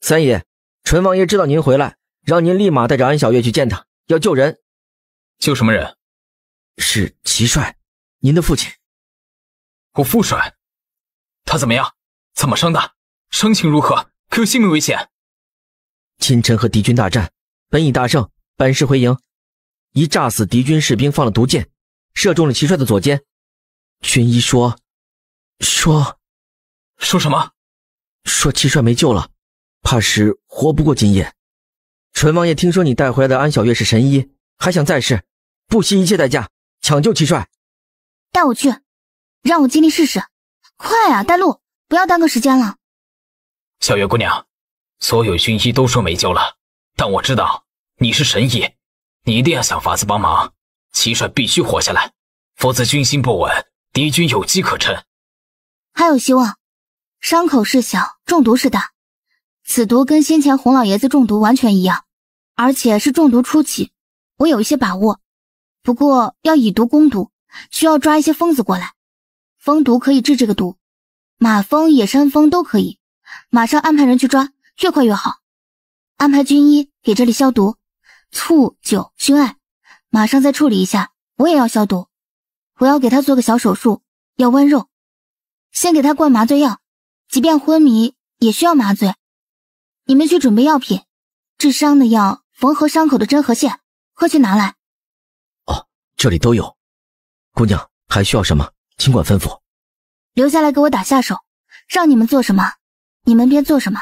三爷，淳王爷知道您回来，让您立马带着安小月去见他，要救人。救什么人？是齐帅，您的父亲。我父帅，他怎么样？怎么伤的？伤情如何？可有性命危险？今晨和敌军大战，本已大胜，班师回营，一炸死敌军士兵放了毒箭，射中了齐帅的左肩。军医说，说，说什么？说齐帅没救了。怕是活不过今夜。淳王爷听说你带回来的安小月是神医，还想再试，不惜一切代价抢救齐帅。带我去，让我尽力试试。快啊，带路，不要耽搁时间了。小月姑娘，所有军医都说没救了，但我知道你是神医，你一定要想法子帮忙。齐帅必须活下来，否则军心不稳，敌军有机可乘。还有希望，伤口是小，中毒是大。此毒跟先前洪老爷子中毒完全一样，而且是中毒初期，我有一些把握。不过要以毒攻毒，需要抓一些蜂子过来，蜂毒可以治这个毒，马蜂、野山蜂都可以。马上安排人去抓，越快越好。安排军医给这里消毒，醋、酒熏艾，马上再处理一下。我也要消毒，我要给他做个小手术，要剜肉，先给他灌麻醉药，即便昏迷也需要麻醉。你们去准备药品，治伤的药，缝合伤口的针和线，快去拿来。哦，这里都有。姑娘还需要什么？尽管吩咐。留下来给我打下手，让你们做什么，你们便做什么。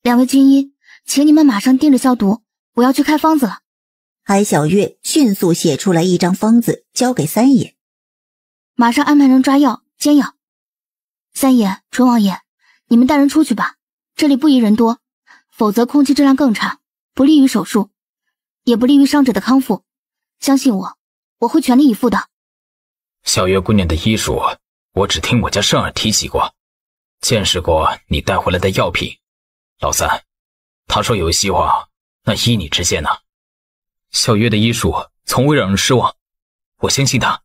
两位军医，请你们马上盯着消毒。我要去开方子了。安小月迅速写出来一张方子，交给三爷，马上安排人抓药煎药。三爷，淳王爷，你们带人出去吧，这里不宜人多。否则空气质量更差，不利于手术，也不利于伤者的康复。相信我，我会全力以赴的。小月姑娘的医术，我只听我家胜儿提起过，见识过你带回来的药品。老三，他说有希望，那依你之见呢？小月的医术从未让人失望，我相信他。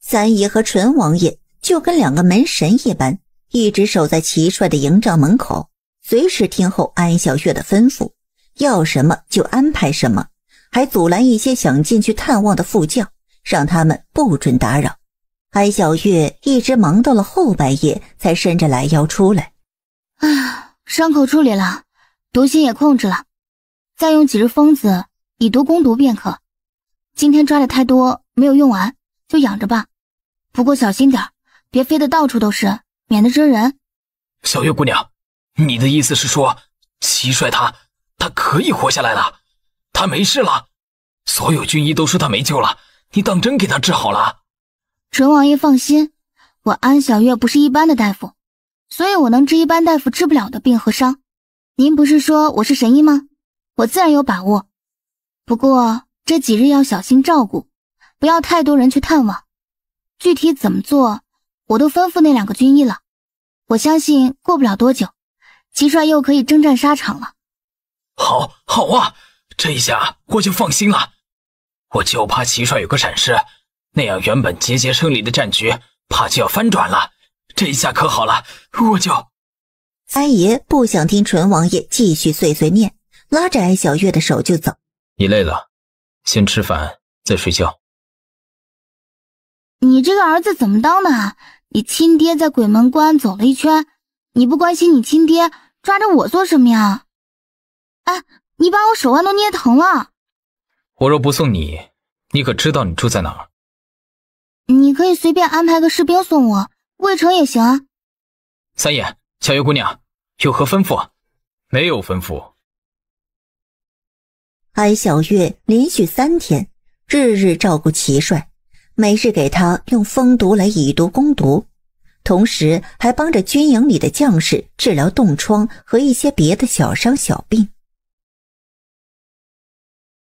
三爷和纯王爷就跟两个门神一般，一直守在齐帅的营帐门口。随时听候安小月的吩咐，要什么就安排什么，还阻拦一些想进去探望的副将，让他们不准打扰。安小月一直忙到了后半夜，才伸着懒腰出来。啊，伤口处理了，毒性也控制了，再用几只蜂子以毒攻毒便可。今天抓的太多，没有用完，就养着吧。不过小心点，别飞得到处都是，免得蜇人。小月姑娘。你的意思是说，齐帅他他可以活下来了，他没事了？所有军医都说他没救了，你当真给他治好了？淳王爷放心，我安小月不是一般的大夫，所以我能治一般大夫治不了的病和伤。您不是说我是神医吗？我自然有把握。不过这几日要小心照顾，不要太多人去探望。具体怎么做，我都吩咐那两个军医了。我相信过不了多久。齐帅又可以征战沙场了，好，好啊！这一下我就放心了。我就怕齐帅有个闪失，那样原本节节胜利的战局，怕就要翻转了。这一下可好了，我就……安爷不想听纯王爷继续碎碎念，拉着安小月的手就走。你累了，先吃饭再睡觉。你这个儿子怎么当的？你亲爹在鬼门关走了一圈，你不关心你亲爹？抓着我做什么呀？哎，你把我手腕都捏疼了。我若不送你，你可知道你住在哪儿？你可以随便安排个士兵送我，魏城也行啊。三爷，小月姑娘有何吩咐？没有吩咐。安小月连续三天日日照顾齐帅，每日给他用蜂毒来以毒攻毒。同时还帮着军营里的将士治疗冻疮和一些别的小伤小病。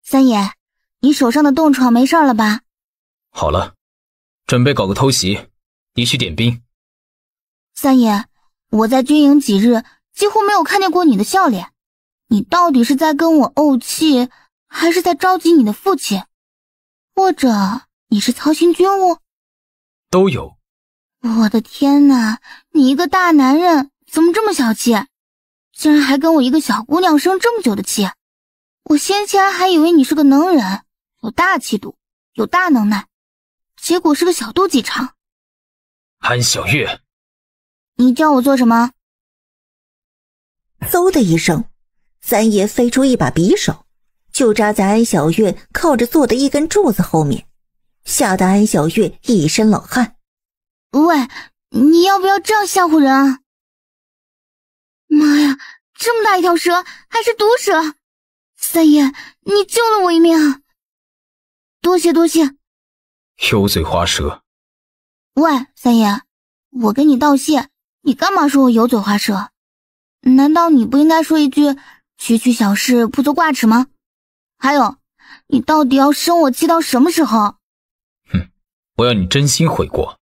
三爷，你手上的冻疮没事了吧？好了，准备搞个偷袭，你去点兵。三爷，我在军营几日，几乎没有看见过你的笑脸。你到底是在跟我怄气，还是在着急你的父亲，或者你是操心军务？都有。我的天哪！你一个大男人怎么这么小气，竟然还跟我一个小姑娘生这么久的气？我先前还以为你是个能人，有大气度，有大能耐，结果是个小肚鸡肠。安小月，你叫我做什么？嗖的一声，三爷飞出一把匕首，就扎在安小月靠着坐的一根柱子后面，吓得安小月一身冷汗。喂，你要不要这样吓唬人啊？妈呀，这么大一条蛇，还是毒蛇！三爷，你救了我一命啊，多谢多谢。油嘴滑舌。喂，三爷，我跟你道谢，你干嘛说我油嘴滑舌？难道你不应该说一句“区区小事，不足挂齿”吗？还有，你到底要生我气到什么时候？哼，我要你真心悔过。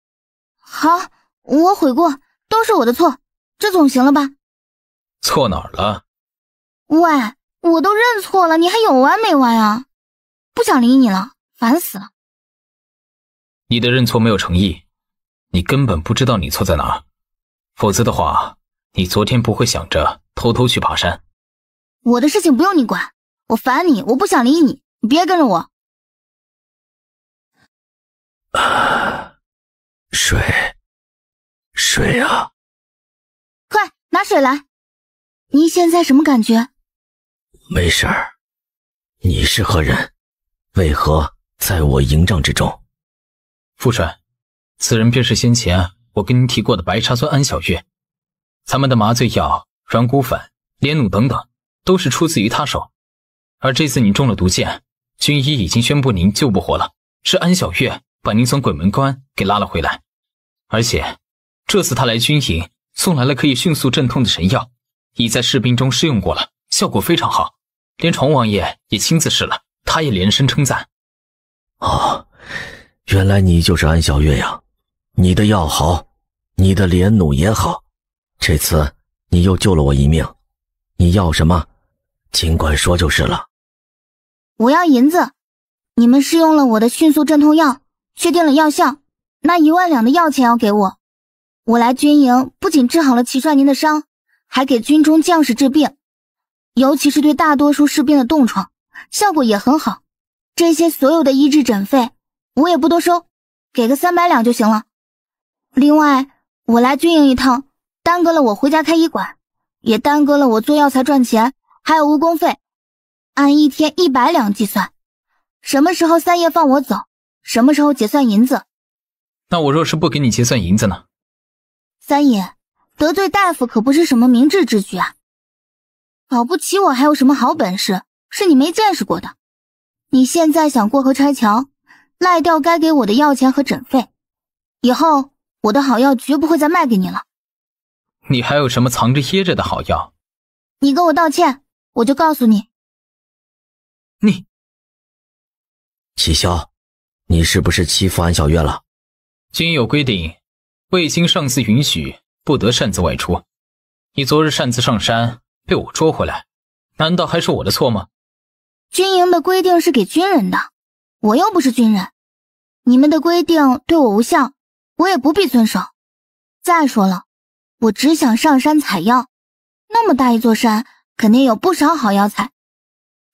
好，我悔过，都是我的错，这总行了吧？错哪儿了？喂，我都认错了，你还有完没完啊？不想理你了，烦死了。你的认错没有诚意，你根本不知道你错在哪，否则的话，你昨天不会想着偷偷去爬山。我的事情不用你管，我烦你，我不想理你，你别跟着我。水，水啊！快拿水来！您现在什么感觉？没事。你是何人？为何在我营帐之中？父帅，此人便是先前我跟您提过的白茶村安小月。咱们的麻醉药、软骨粉、连弩等等，都是出自于他手。而这次你中了毒箭，军医已经宣布您救不活了，是安小月。把您从鬼门关给拉了回来，而且这次他来军营送来了可以迅速镇痛的神药，已在士兵中试用过了，效果非常好，连崇王爷也亲自试了，他也连声称赞。哦，原来你就是安小月呀！你的药好，你的连弩也好，这次你又救了我一命，你要什么，尽管说就是了。我要银子，你们试用了我的迅速镇痛药。确定了药效，那一万两的药钱要给我。我来军营不仅治好了齐帅您的伤，还给军中将士治病，尤其是对大多数士兵的冻疮，效果也很好。这些所有的医治诊费，我也不多收，给个三百两就行了。另外，我来军营一趟，耽搁了我回家开医馆，也耽搁了我做药材赚钱，还有误工费，按一天一百两计算。什么时候三爷放我走？什么时候结算银子？那我若是不给你结算银子呢？三爷，得罪大夫可不是什么明智之举啊！保不齐我还有什么好本事是你没见识过的。你现在想过河拆桥，赖掉该给我的药钱和诊费，以后我的好药绝不会再卖给你了。你还有什么藏着掖着的好药？你跟我道歉，我就告诉你。你，齐潇。你是不是欺负安小月了？军营有规定，未经上司允许，不得擅自外出。你昨日擅自上山，被我捉回来，难道还是我的错吗？军营的规定是给军人的，我又不是军人，你们的规定对我无效，我也不必遵守。再说了，我只想上山采药，那么大一座山，肯定有不少好药材，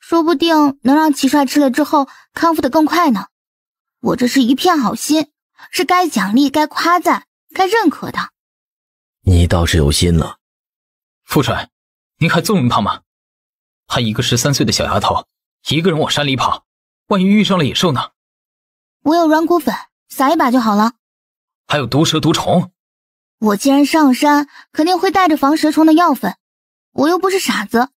说不定能让齐帅吃了之后康复的更快呢。我这是一片好心，是该奖励、该夸赞、该认可的。你倒是有心了，父帅，您还纵容他吗？他一个十三岁的小丫头，一个人往山里跑，万一遇上了野兽呢？我有软骨粉，撒一把就好了。还有毒蛇毒虫？我既然上山，肯定会带着防蛇虫的药粉。我又不是傻子，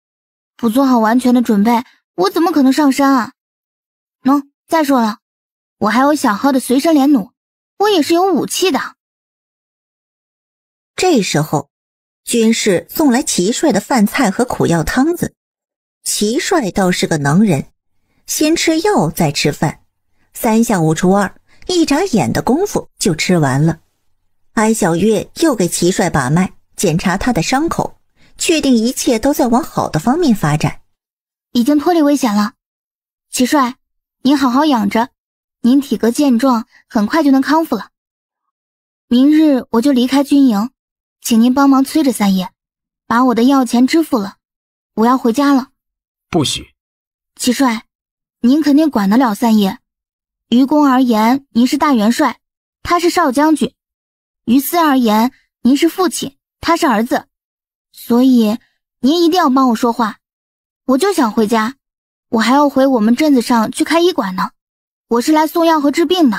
不做好完全的准备，我怎么可能上山啊？喏，再说了。我还有小号的随身连弩，我也是有武器的。这时候，军士送来齐帅的饭菜和苦药汤子。齐帅倒是个能人，先吃药再吃饭，三下五除二，一眨眼的功夫就吃完了。安小月又给齐帅把脉，检查他的伤口，确定一切都在往好的方面发展，已经脱离危险了。齐帅，你好好养着。您体格健壮，很快就能康复了。明日我就离开军营，请您帮忙催着三爷把我的药钱支付了。我要回家了，不许！齐帅，您肯定管得了三爷。于公而言，您是大元帅，他是少将军；于私而言，您是父亲，他是儿子。所以您一定要帮我说话。我就想回家，我还要回我们镇子上去开医馆呢。我是来送药和治病的，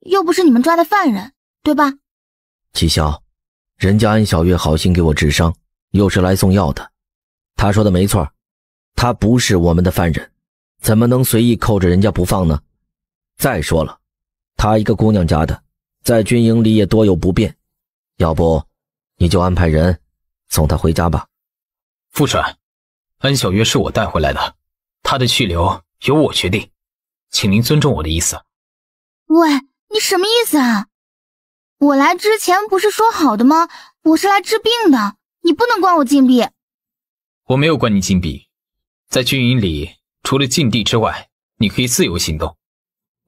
又不是你们抓的犯人，对吧？齐霄，人家安小月好心给我治伤，又是来送药的，她说的没错，她不是我们的犯人，怎么能随意扣着人家不放呢？再说了，她一个姑娘家的，在军营里也多有不便，要不你就安排人送她回家吧。副帅，安小月是我带回来的，她的去留由我决定。请您尊重我的意思。喂，你什么意思啊？我来之前不是说好的吗？我是来治病的，你不能关我禁闭。我没有关你禁闭，在军营里除了禁地之外，你可以自由行动。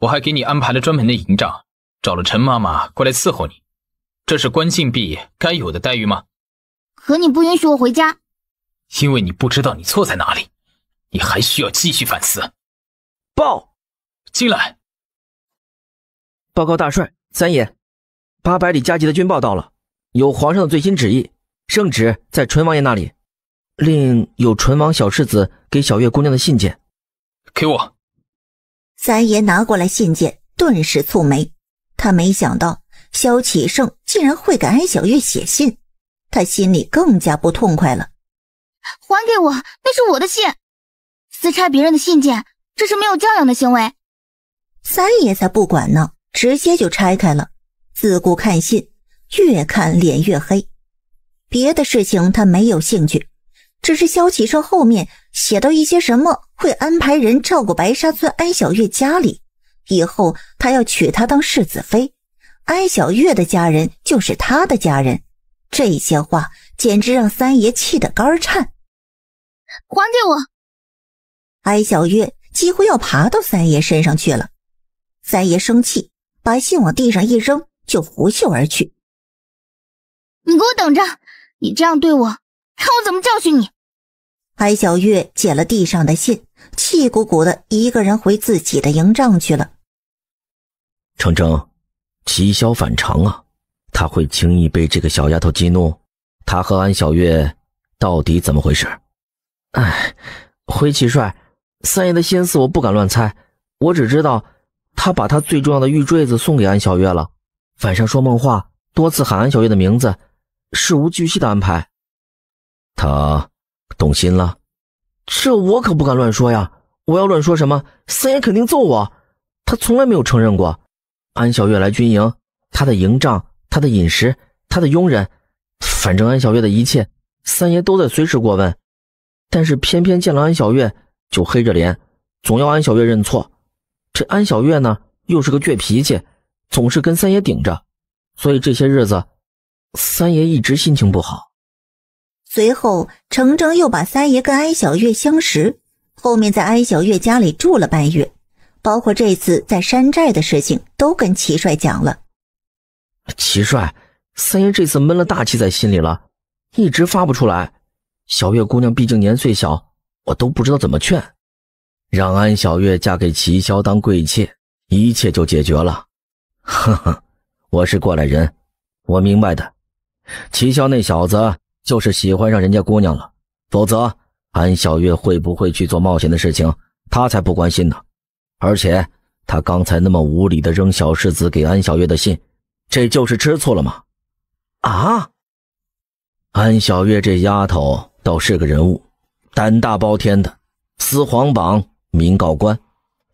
我还给你安排了专门的营帐，找了陈妈妈过来伺候你。这是关禁闭该有的待遇吗？可你不允许我回家，因为你不知道你错在哪里，你还需要继续反思。报。进来，报告大帅三爷，八百里加急的军报到了，有皇上的最新旨意，圣旨在淳王爷那里，另有淳王小世子给小月姑娘的信件，给我。三爷拿过来信件，顿时蹙眉，他没想到萧启盛竟然会给安小月写信，他心里更加不痛快了，还给我，那是我的信，私拆别人的信件，这是没有教养的行为。三爷才不管呢，直接就拆开了，自顾看信，越看脸越黑。别的事情他没有兴趣，只是萧启盛后面写到一些什么会安排人照顾白沙村安小月家里，以后他要娶她当世子妃，安小月的家人就是他的家人。这些话简直让三爷气得肝颤。还给我！安小月几乎要爬到三爷身上去了。三爷生气，把信往地上一扔，就拂袖而去。你给我等着！你这样对我，看我怎么教训你！安小月捡了地上的信，气鼓鼓的，一个人回自己的营帐去了。程程，奇骁反常啊！他会轻易被这个小丫头激怒？他和安小月到底怎么回事？哎，回齐帅，三爷的心思我不敢乱猜，我只知道。他把他最重要的玉坠子送给安小月了，晚上说梦话多次喊安小月的名字，事无巨细的安排，他动心了，这我可不敢乱说呀！我要乱说什么，三爷肯定揍我。他从来没有承认过安小月来军营，他的营帐、他的饮食、他的佣人，反正安小月的一切，三爷都在随时过问。但是偏偏见了安小月就黑着脸，总要安小月认错。这安小月呢，又是个倔脾气，总是跟三爷顶着，所以这些日子，三爷一直心情不好。随后，程铮又把三爷跟安小月相识，后面在安小月家里住了半月，包括这次在山寨的事情，都跟齐帅讲了。齐帅，三爷这次闷了大气在心里了，一直发不出来。小月姑娘毕竟年岁小，我都不知道怎么劝。让安小月嫁给齐潇当贵妾，一切就解决了。呵呵，我是过来人，我明白的。齐潇那小子就是喜欢上人家姑娘了，否则安小月会不会去做冒险的事情，他才不关心呢。而且他刚才那么无理的扔小世子给安小月的信，这就是吃醋了吗？啊！安小月这丫头倒是个人物，胆大包天的，撕皇榜。民告官，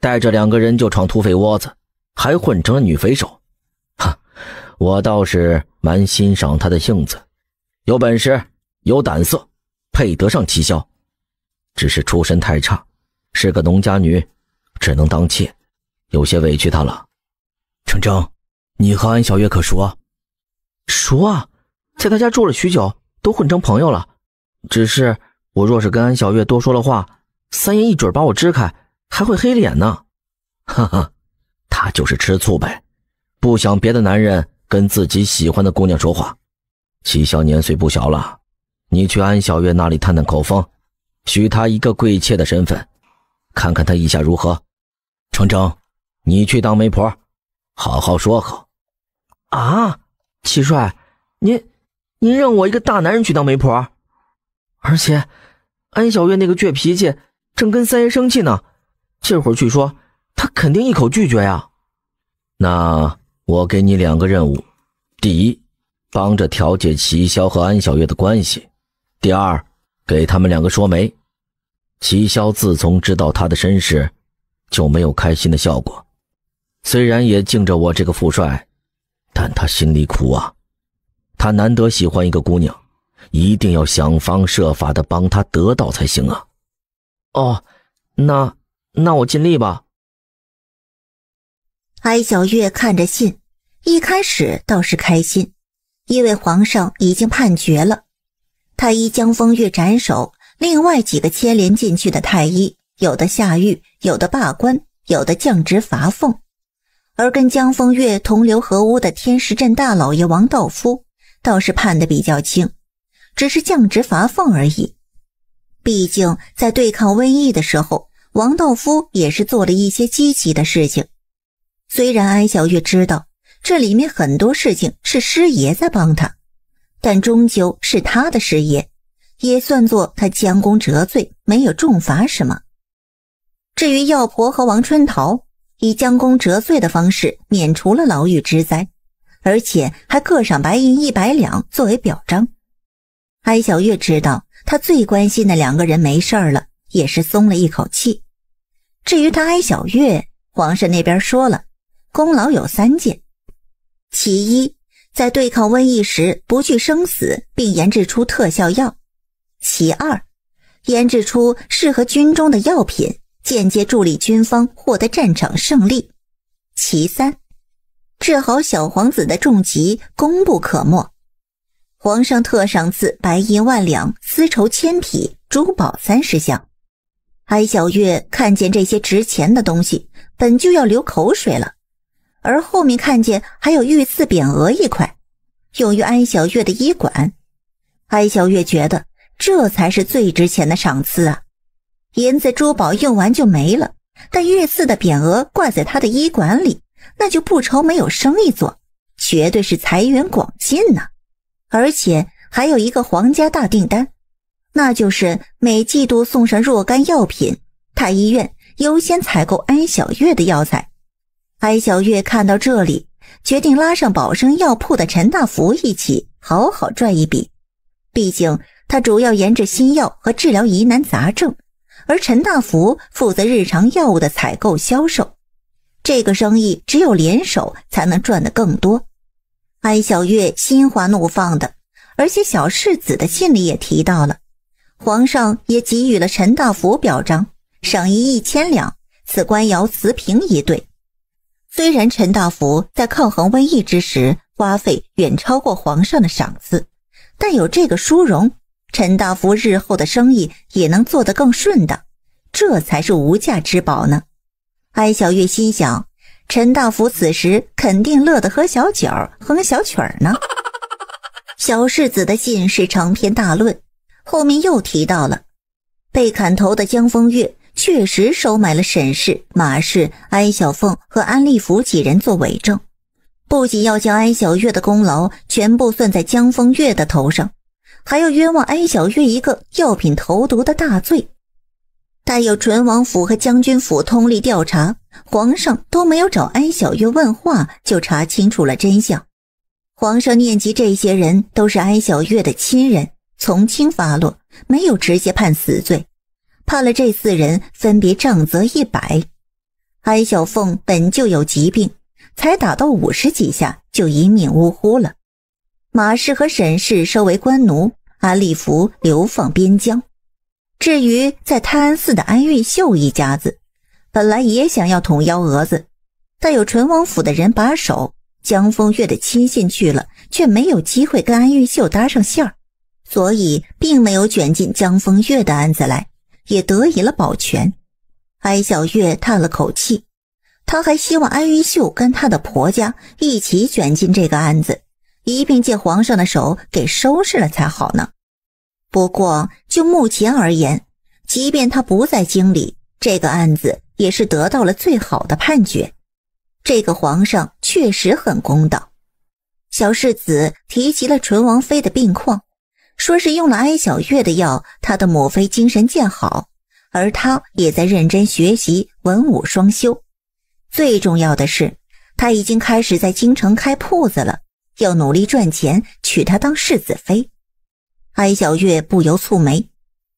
带着两个人就闯土匪窝子，还混成了女匪首。哈，我倒是蛮欣赏他的性子，有本事，有胆色，配得上齐霄。只是出身太差，是个农家女，只能当妾，有些委屈他了。程程，你和安小月可熟啊？熟啊，在他家住了许久，都混成朋友了。只是我若是跟安小月多说了话。三爷一准把我支开，还会黑脸呢，哈哈，他就是吃醋呗，不想别的男人跟自己喜欢的姑娘说话。齐霄年岁不小了，你去安小月那里探探口风，许她一个贵妾的身份，看看她意下如何。程铮，你去当媒婆，好好说好。啊，齐帅，您，您让我一个大男人去当媒婆，而且，安小月那个倔脾气。正跟三爷生气呢，这会儿去说，他肯定一口拒绝呀。那我给你两个任务：第一，帮着调解齐潇和安小月的关系；第二，给他们两个说媒。齐潇自从知道他的身世，就没有开心的笑过。虽然也敬着我这个副帅，但他心里苦啊。他难得喜欢一个姑娘，一定要想方设法的帮他得到才行啊。哦，那那我尽力吧。哀小月看着信，一开始倒是开心，因为皇上已经判决了，太医江风月斩首，另外几个牵连进去的太医，有的下狱，有的罢官，有的降职罚俸，而跟江风月同流合污的天石镇大老爷王道夫，倒是判的比较轻，只是降职罚俸而已。毕竟，在对抗瘟疫的时候，王道夫也是做了一些积极的事情。虽然安小月知道这里面很多事情是师爷在帮他，但终究是他的师爷，也算作他将功折罪，没有重罚什么。至于药婆和王春桃，以将功折罪的方式免除了牢狱之灾，而且还各赏白银一百两作为表彰。安小月知道。他最关心的两个人没事了，也是松了一口气。至于他挨小月，皇上那边说了，功劳有三件：其一，在对抗瘟疫时不惧生死，并研制出特效药；其二，研制出适合军中的药品，间接助力军方获得战场胜利；其三，治好小皇子的重疾，功不可没。皇上特赏赐白银万两、丝绸千匹、珠宝三十项。安小月看见这些值钱的东西，本就要流口水了。而后面看见还有御赐匾额一块，用于安小月的医馆。安小月觉得这才是最值钱的赏赐啊！银子、珠宝用完就没了，但御赐的匾额挂在她的医馆里，那就不愁没有生意做，绝对是财源广进呢。而且还有一个皇家大订单，那就是每季度送上若干药品，太医院优先采购安小月的药材。安小月看到这里，决定拉上宝生药铺的陈大福一起好好赚一笔。毕竟他主要研制新药和治疗疑难杂症，而陈大福负责日常药物的采购销售。这个生意只有联手才能赚得更多。安小月心花怒放的，而且小世子的信里也提到了，皇上也给予了陈大福表彰，赏银一千两，赐官窑瓷瓶一对。虽然陈大福在抗衡瘟疫之时花费远超过皇上的赏赐，但有这个殊荣，陈大福日后的生意也能做得更顺当，这才是无价之宝呢。安小月心想。陈大福此时肯定乐得喝小酒，哼小曲儿呢。小世子的信是长篇大论，后面又提到了被砍头的江风月确实收买了沈氏、马氏、安小凤和安利福几人做伪证，不仅要将安小月的功劳全部算在江风月的头上，还要冤枉安小月一个药品投毒的大罪，但有淳王府和将军府通力调查。皇上都没有找安小月问话，就查清楚了真相。皇上念及这些人都是安小月的亲人，从轻发落，没有直接判死罪，判了这四人分别杖责一百。安小凤本就有疾病，才打到五十几下就一命呜呼了。马氏和沈氏收为官奴，安立福流放边疆。至于在泰安寺的安玉秀一家子。本来也想要捅幺蛾子，但有淳王府的人把守，江风月的亲信去了，却没有机会跟安玉秀搭上线儿，所以并没有卷进江风月的案子来，也得以了保全。安小月叹了口气，她还希望安玉秀跟她的婆家一起卷进这个案子，一并借皇上的手给收拾了才好呢。不过就目前而言，即便她不在京里，这个案子。也是得到了最好的判决，这个皇上确实很公道。小世子提及了淳王妃的病况，说是用了安小月的药，他的母妃精神渐好，而他也在认真学习，文武双修。最重要的是，他已经开始在京城开铺子了，要努力赚钱，娶她当世子妃。安小月不由蹙眉，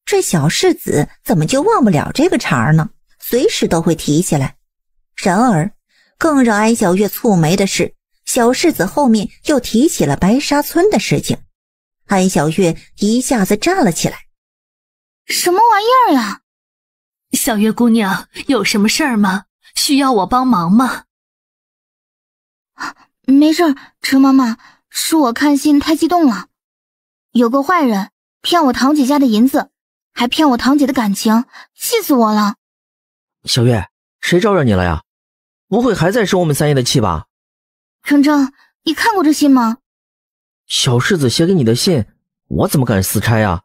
这小世子怎么就忘不了这个茬呢？随时都会提起来。然而，更让安小月蹙眉的是，小世子后面又提起了白沙村的事情。安小月一下子站了起来：“什么玩意儿呀？小月姑娘有什么事儿吗？需要我帮忙吗？”“没事儿，陈妈妈，是我看信太激动了。有个坏人骗我堂姐家的银子，还骗我堂姐的感情，气死我了。”小月，谁招惹你了呀？不会还在生我们三爷的气吧？程铮，你看过这信吗？小世子写给你的信，我怎么敢私拆啊？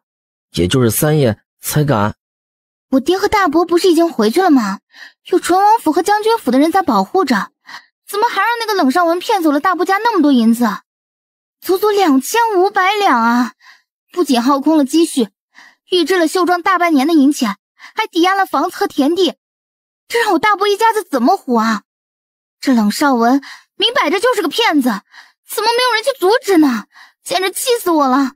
也就是三爷才敢。我爹和大伯不是已经回去了吗？有淳王府和将军府的人在保护着，怎么还让那个冷少文骗走了大伯家那么多银子？足足两千五百两啊！不仅耗空了积蓄，预支了绣庄大半年的银钱，还抵押了房子和田地。这让我大伯一家子怎么活啊！这冷少文明摆着就是个骗子，怎么没有人去阻止呢？简直气死我了！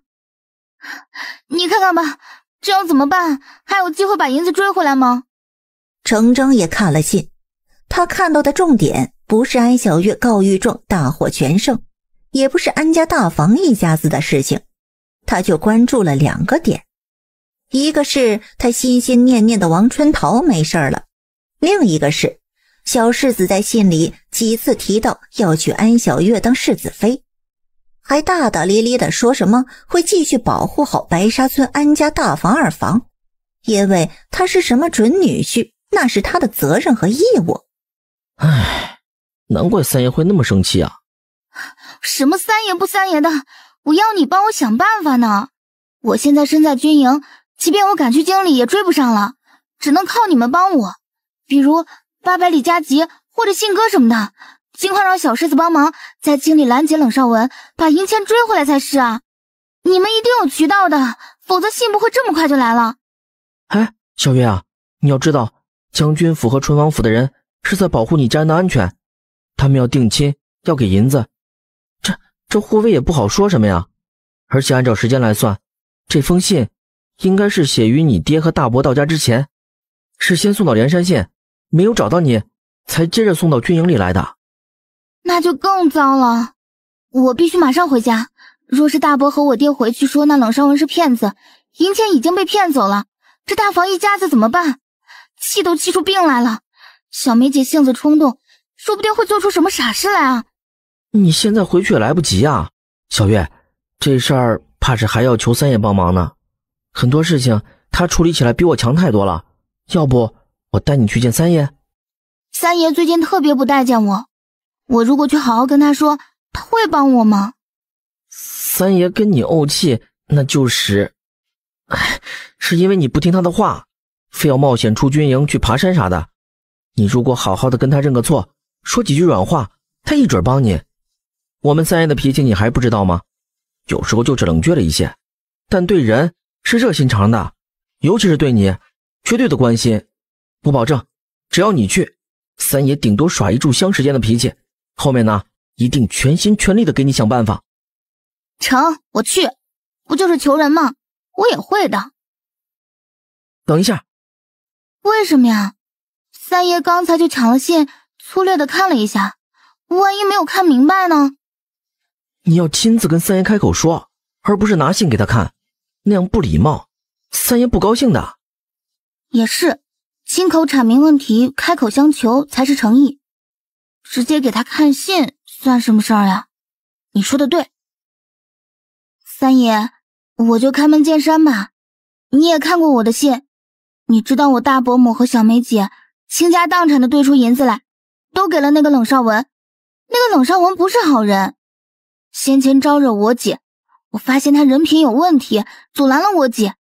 你看看吧，这要怎么办？还有机会把银子追回来吗？程章也看了信，他看到的重点不是安小月告御状大获全胜，也不是安家大房一家子的事情，他就关注了两个点，一个是他心心念念的王春桃没事了。另一个是，小世子在信里几次提到要娶安小月当世子妃，还大大咧咧的说什么会继续保护好白沙村安家大房二房，因为他是什么准女婿，那是他的责任和义务。唉，难怪三爷会那么生气啊！什么三爷不三爷的，我要你帮我想办法呢！我现在身在军营，即便我赶去京里也追不上了，只能靠你们帮我。比如八百里加急或者信鸽什么的，尽快让小狮子帮忙再清理拦截冷少文，把银钱追回来才是啊！你们一定有渠道的，否则信不会这么快就来了。哎，小月啊，你要知道，将军府和淳王府的人是在保护你家人的安全，他们要定亲，要给银子，这这护卫也不好说什么呀。而且按照时间来算，这封信应该是写于你爹和大伯到家之前，是先送到连山县。没有找到你，才接着送到军营里来的，那就更糟了。我必须马上回家。若是大伯和我爹回去说那冷少文是骗子，银钱已经被骗走了，这大房一家子怎么办？气都气出病来了。小梅姐性子冲动，说不定会做出什么傻事来啊！你现在回去也来不及啊，小月。这事儿怕是还要求三爷帮忙呢。很多事情他处理起来比我强太多了，要不。我带你去见三爷。三爷最近特别不待见我，我如果去好好跟他说，他会帮我吗？三爷跟你怄气，那就是，哎，是因为你不听他的话，非要冒险出军营去爬山啥的。你如果好好的跟他认个错，说几句软话，他一准帮你。我们三爷的脾气你还不知道吗？有时候就是冷倔了一些，但对人是热心肠的，尤其是对你，绝对的关心。我保证，只要你去，三爷顶多耍一炷香时间的脾气，后面呢一定全心全力的给你想办法。成，我去，不就是求人吗？我也会的。等一下。为什么呀？三爷刚才就抢了信，粗略的看了一下，万一没有看明白呢？你要亲自跟三爷开口说，而不是拿信给他看，那样不礼貌，三爷不高兴的。也是。心口阐明问题，开口相求才是诚意。直接给他看信算什么事儿呀？你说的对，三爷，我就开门见山吧。你也看过我的信，你知道我大伯母和小梅姐倾家荡产的兑出银子来，都给了那个冷少文。那个冷少文不是好人，先前招惹我姐，我发现他人品有问题，阻拦了我姐，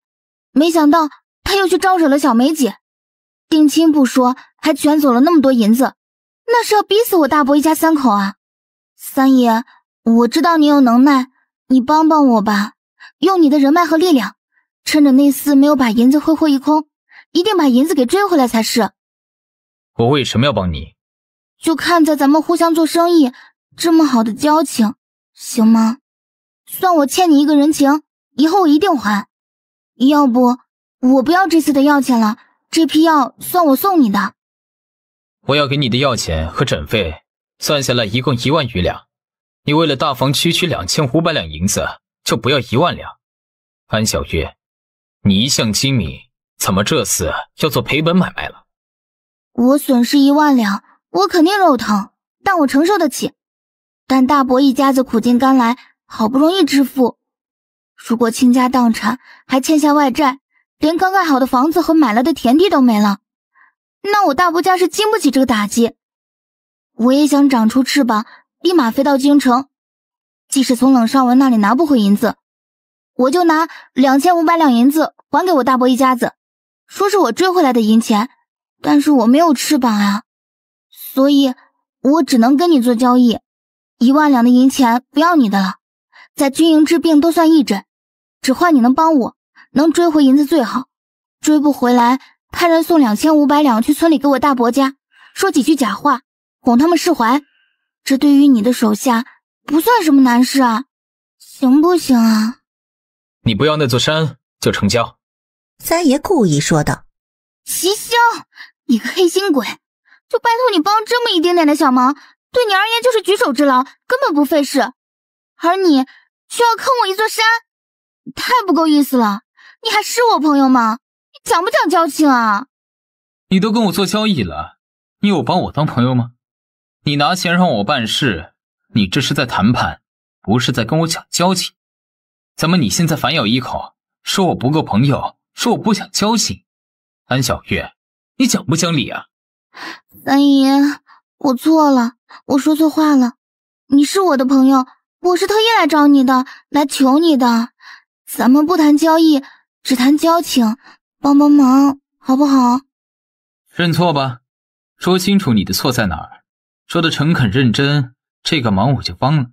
没想到他又去招惹了小梅姐。定亲不说，还卷走了那么多银子，那是要逼死我大伯一家三口啊！三爷，我知道你有能耐，你帮帮我吧，用你的人脉和力量，趁着那厮没有把银子挥霍一空，一定把银子给追回来才是。我为什么要帮你？就看在咱们互相做生意这么好的交情，行吗？算我欠你一个人情，以后我一定还。要不，我不要这次的药钱了。这批药算我送你的，我要给你的药钱和诊费，算下来一共一万余两。你为了大房区区两千五百两银子，就不要一万两？安小月，你一向精明，怎么这次要做赔本买卖了？我损失一万两，我肯定肉疼，但我承受得起。但大伯一家子苦尽甘来，好不容易致富，如果倾家荡产，还欠下外债。连刚盖好的房子和买来的田地都没了，那我大伯家是经不起这个打击。我也想长出翅膀，立马飞到京城。即使从冷少文那里拿不回银子，我就拿两千五百两银子还给我大伯一家子，说是我追回来的银钱。但是我没有翅膀啊，所以我只能跟你做交易，一万两的银钱不要你的了，在军营治病都算义诊，只换你能帮我。能追回银子最好，追不回来，派人送两千五百两去村里给我大伯家，说几句假话，哄他们释怀。这对于你的手下不算什么难事啊，行不行啊？你不要那座山就成交。三爷故意说道：“齐星，你个黑心鬼，就拜托你帮这么一丁点的小忙，对你而言就是举手之劳，根本不费事，而你却要坑我一座山，太不够意思了。”你还是我朋友吗？你讲不讲交情啊？你都跟我做交易了，你有把我当朋友吗？你拿钱让我办事，你这是在谈判，不是在跟我讲交情。怎么你现在反咬一口，说我不够朋友，说我不想交情？安小月，你讲不讲理啊？三姨，我错了，我说错话了。你是我的朋友，我是特意来找你的，来求你的。咱们不谈交易。只谈交情，帮帮忙好不好？认错吧，说清楚你的错在哪儿，说的诚恳认真，这个忙我就帮了。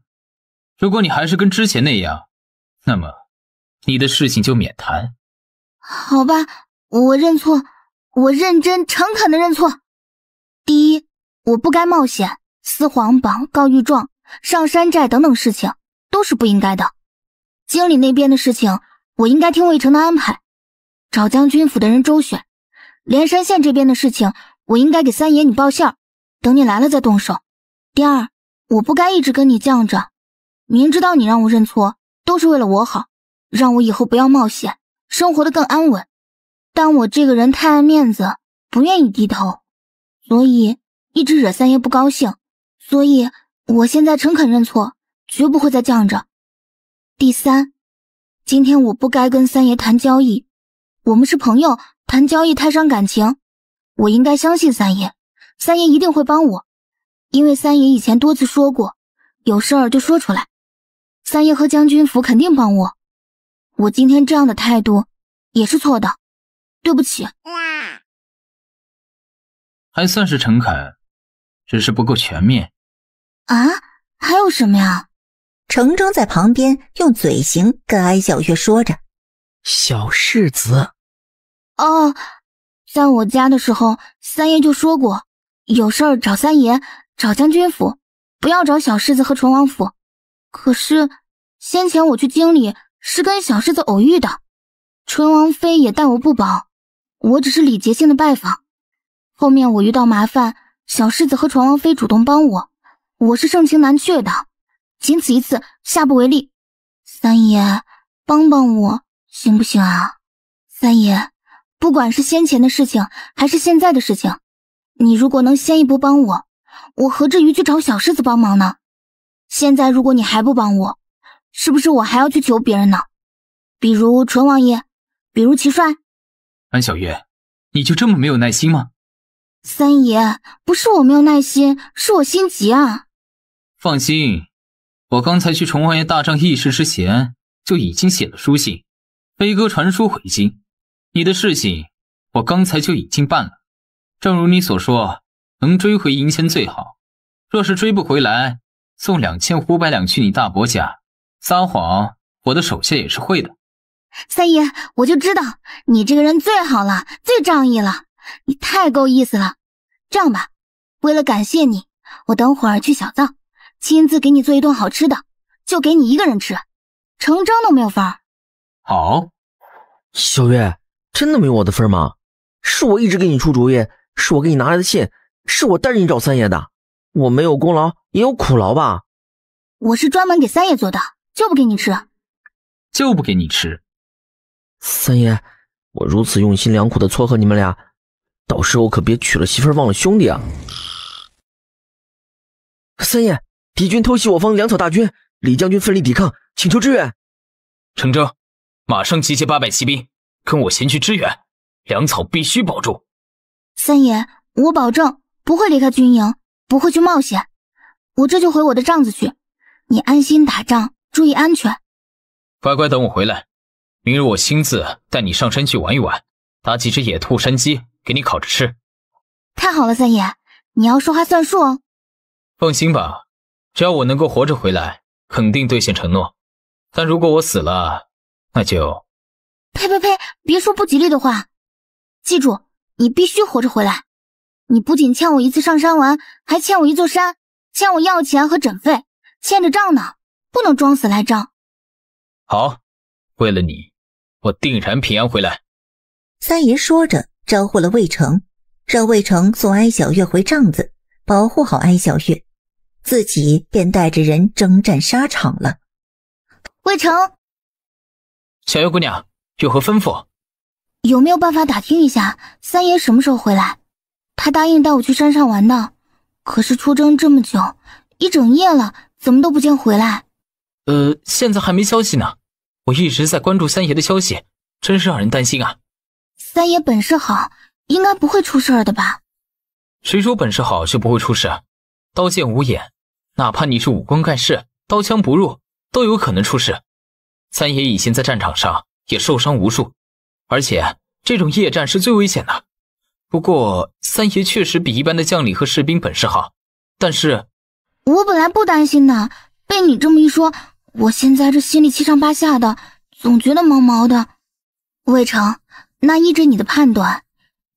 如果你还是跟之前那样，那么你的事情就免谈。好吧，我认错，我认真诚恳的认错。第一，我不该冒险撕黄榜、告御状、上山寨等等事情都是不应该的。经理那边的事情。我应该听魏城的安排，找将军府的人周旋。连山县这边的事情，我应该给三爷你报信儿，等你来了再动手。第二，我不该一直跟你犟着，明知道你让我认错，都是为了我好，让我以后不要冒险，生活的更安稳。但我这个人太爱面子，不愿意低头，所以一直惹三爷不高兴。所以我现在诚恳认错，绝不会再犟着。第三。今天我不该跟三爷谈交易，我们是朋友，谈交易太伤感情。我应该相信三爷，三爷一定会帮我，因为三爷以前多次说过，有事儿就说出来，三爷和将军府肯定帮我。我今天这样的态度也是错的，对不起。还算是诚恳，只是不够全面。啊？还有什么呀？程铮在旁边用嘴型跟安小月说着：“小世子。”“哦，在我家的时候，三爷就说过，有事儿找三爷，找将军府，不要找小世子和淳王府。可是先前我去京里是跟小世子偶遇的，淳王妃也待我不薄，我只是礼节性的拜访。后面我遇到麻烦，小世子和淳王妃主动帮我，我是盛情难却的。”仅此一次，下不为例。三爷，帮帮我，行不行啊？三爷，不管是先前的事情，还是现在的事情，你如果能先一步帮我，我何至于去找小狮子帮忙呢？现在如果你还不帮我，是不是我还要去求别人呢？比如淳王爷，比如齐帅。安小月，你就这么没有耐心吗？三爷，不是我没有耐心，是我心急啊。放心。我刚才去崇王爷大帐议事之前，就已经写了书信，飞鸽传书回京。你的事情，我刚才就已经办了。正如你所说，能追回银钱最好；若是追不回来，送两千五百两去你大伯家。撒谎，我的手下也是会的。三爷，我就知道你这个人最好了，最仗义了，你太够意思了。这样吧，为了感谢你，我等会儿去小灶。亲自给你做一顿好吃的，就给你一个人吃，成章都没有份儿。好，小月真的没有我的份吗？是我一直给你出主意，是我给你拿来的信，是我带着你找三爷的。我没有功劳也有苦劳吧？我是专门给三爷做的，就不给你吃，就不给你吃。三爷，我如此用心良苦的撮合你们俩，到时候可别娶了媳妇忘了兄弟啊，三爷。敌军偷袭我方粮草大军，李将军奋力抵抗，请求支援。程铮，马上集结八百骑兵，跟我前去支援，粮草必须保住。三爷，我保证不会离开军营，不会去冒险。我这就回我的帐子去，你安心打仗，注意安全。乖乖等我回来，明日我亲自带你上山去玩一玩，打几只野兔、山鸡给你烤着吃。太好了，三爷，你要说话算数哦。放心吧。只要我能够活着回来，肯定兑现承诺。但如果我死了，那就……呸呸呸！别说不吉利的话。记住，你必须活着回来。你不仅欠我一次上山玩，还欠我一座山，欠我要钱和诊费，欠着账呢，不能装死赖账。好，为了你，我定然平安回来。三爷说着，招呼了魏成，让魏成送安小月回帐子，保护好安小月。自己便带着人征战沙场了。魏成，小月姑娘有何吩咐？有没有办法打听一下三爷什么时候回来？他答应带我去山上玩的，可是出征这么久，一整夜了，怎么都不见回来？呃，现在还没消息呢。我一直在关注三爷的消息，真是让人担心啊。三爷本事好，应该不会出事儿的吧？谁说本事好就不会出事？刀剑无眼。哪怕你是武功盖世、刀枪不入，都有可能出事。三爷以前在战场上也受伤无数，而且这种夜战是最危险的。不过三爷确实比一般的将领和士兵本事好，但是……我本来不担心的，被你这么一说，我现在这心里七上八下的，总觉得毛毛的。魏成，那依着你的判断，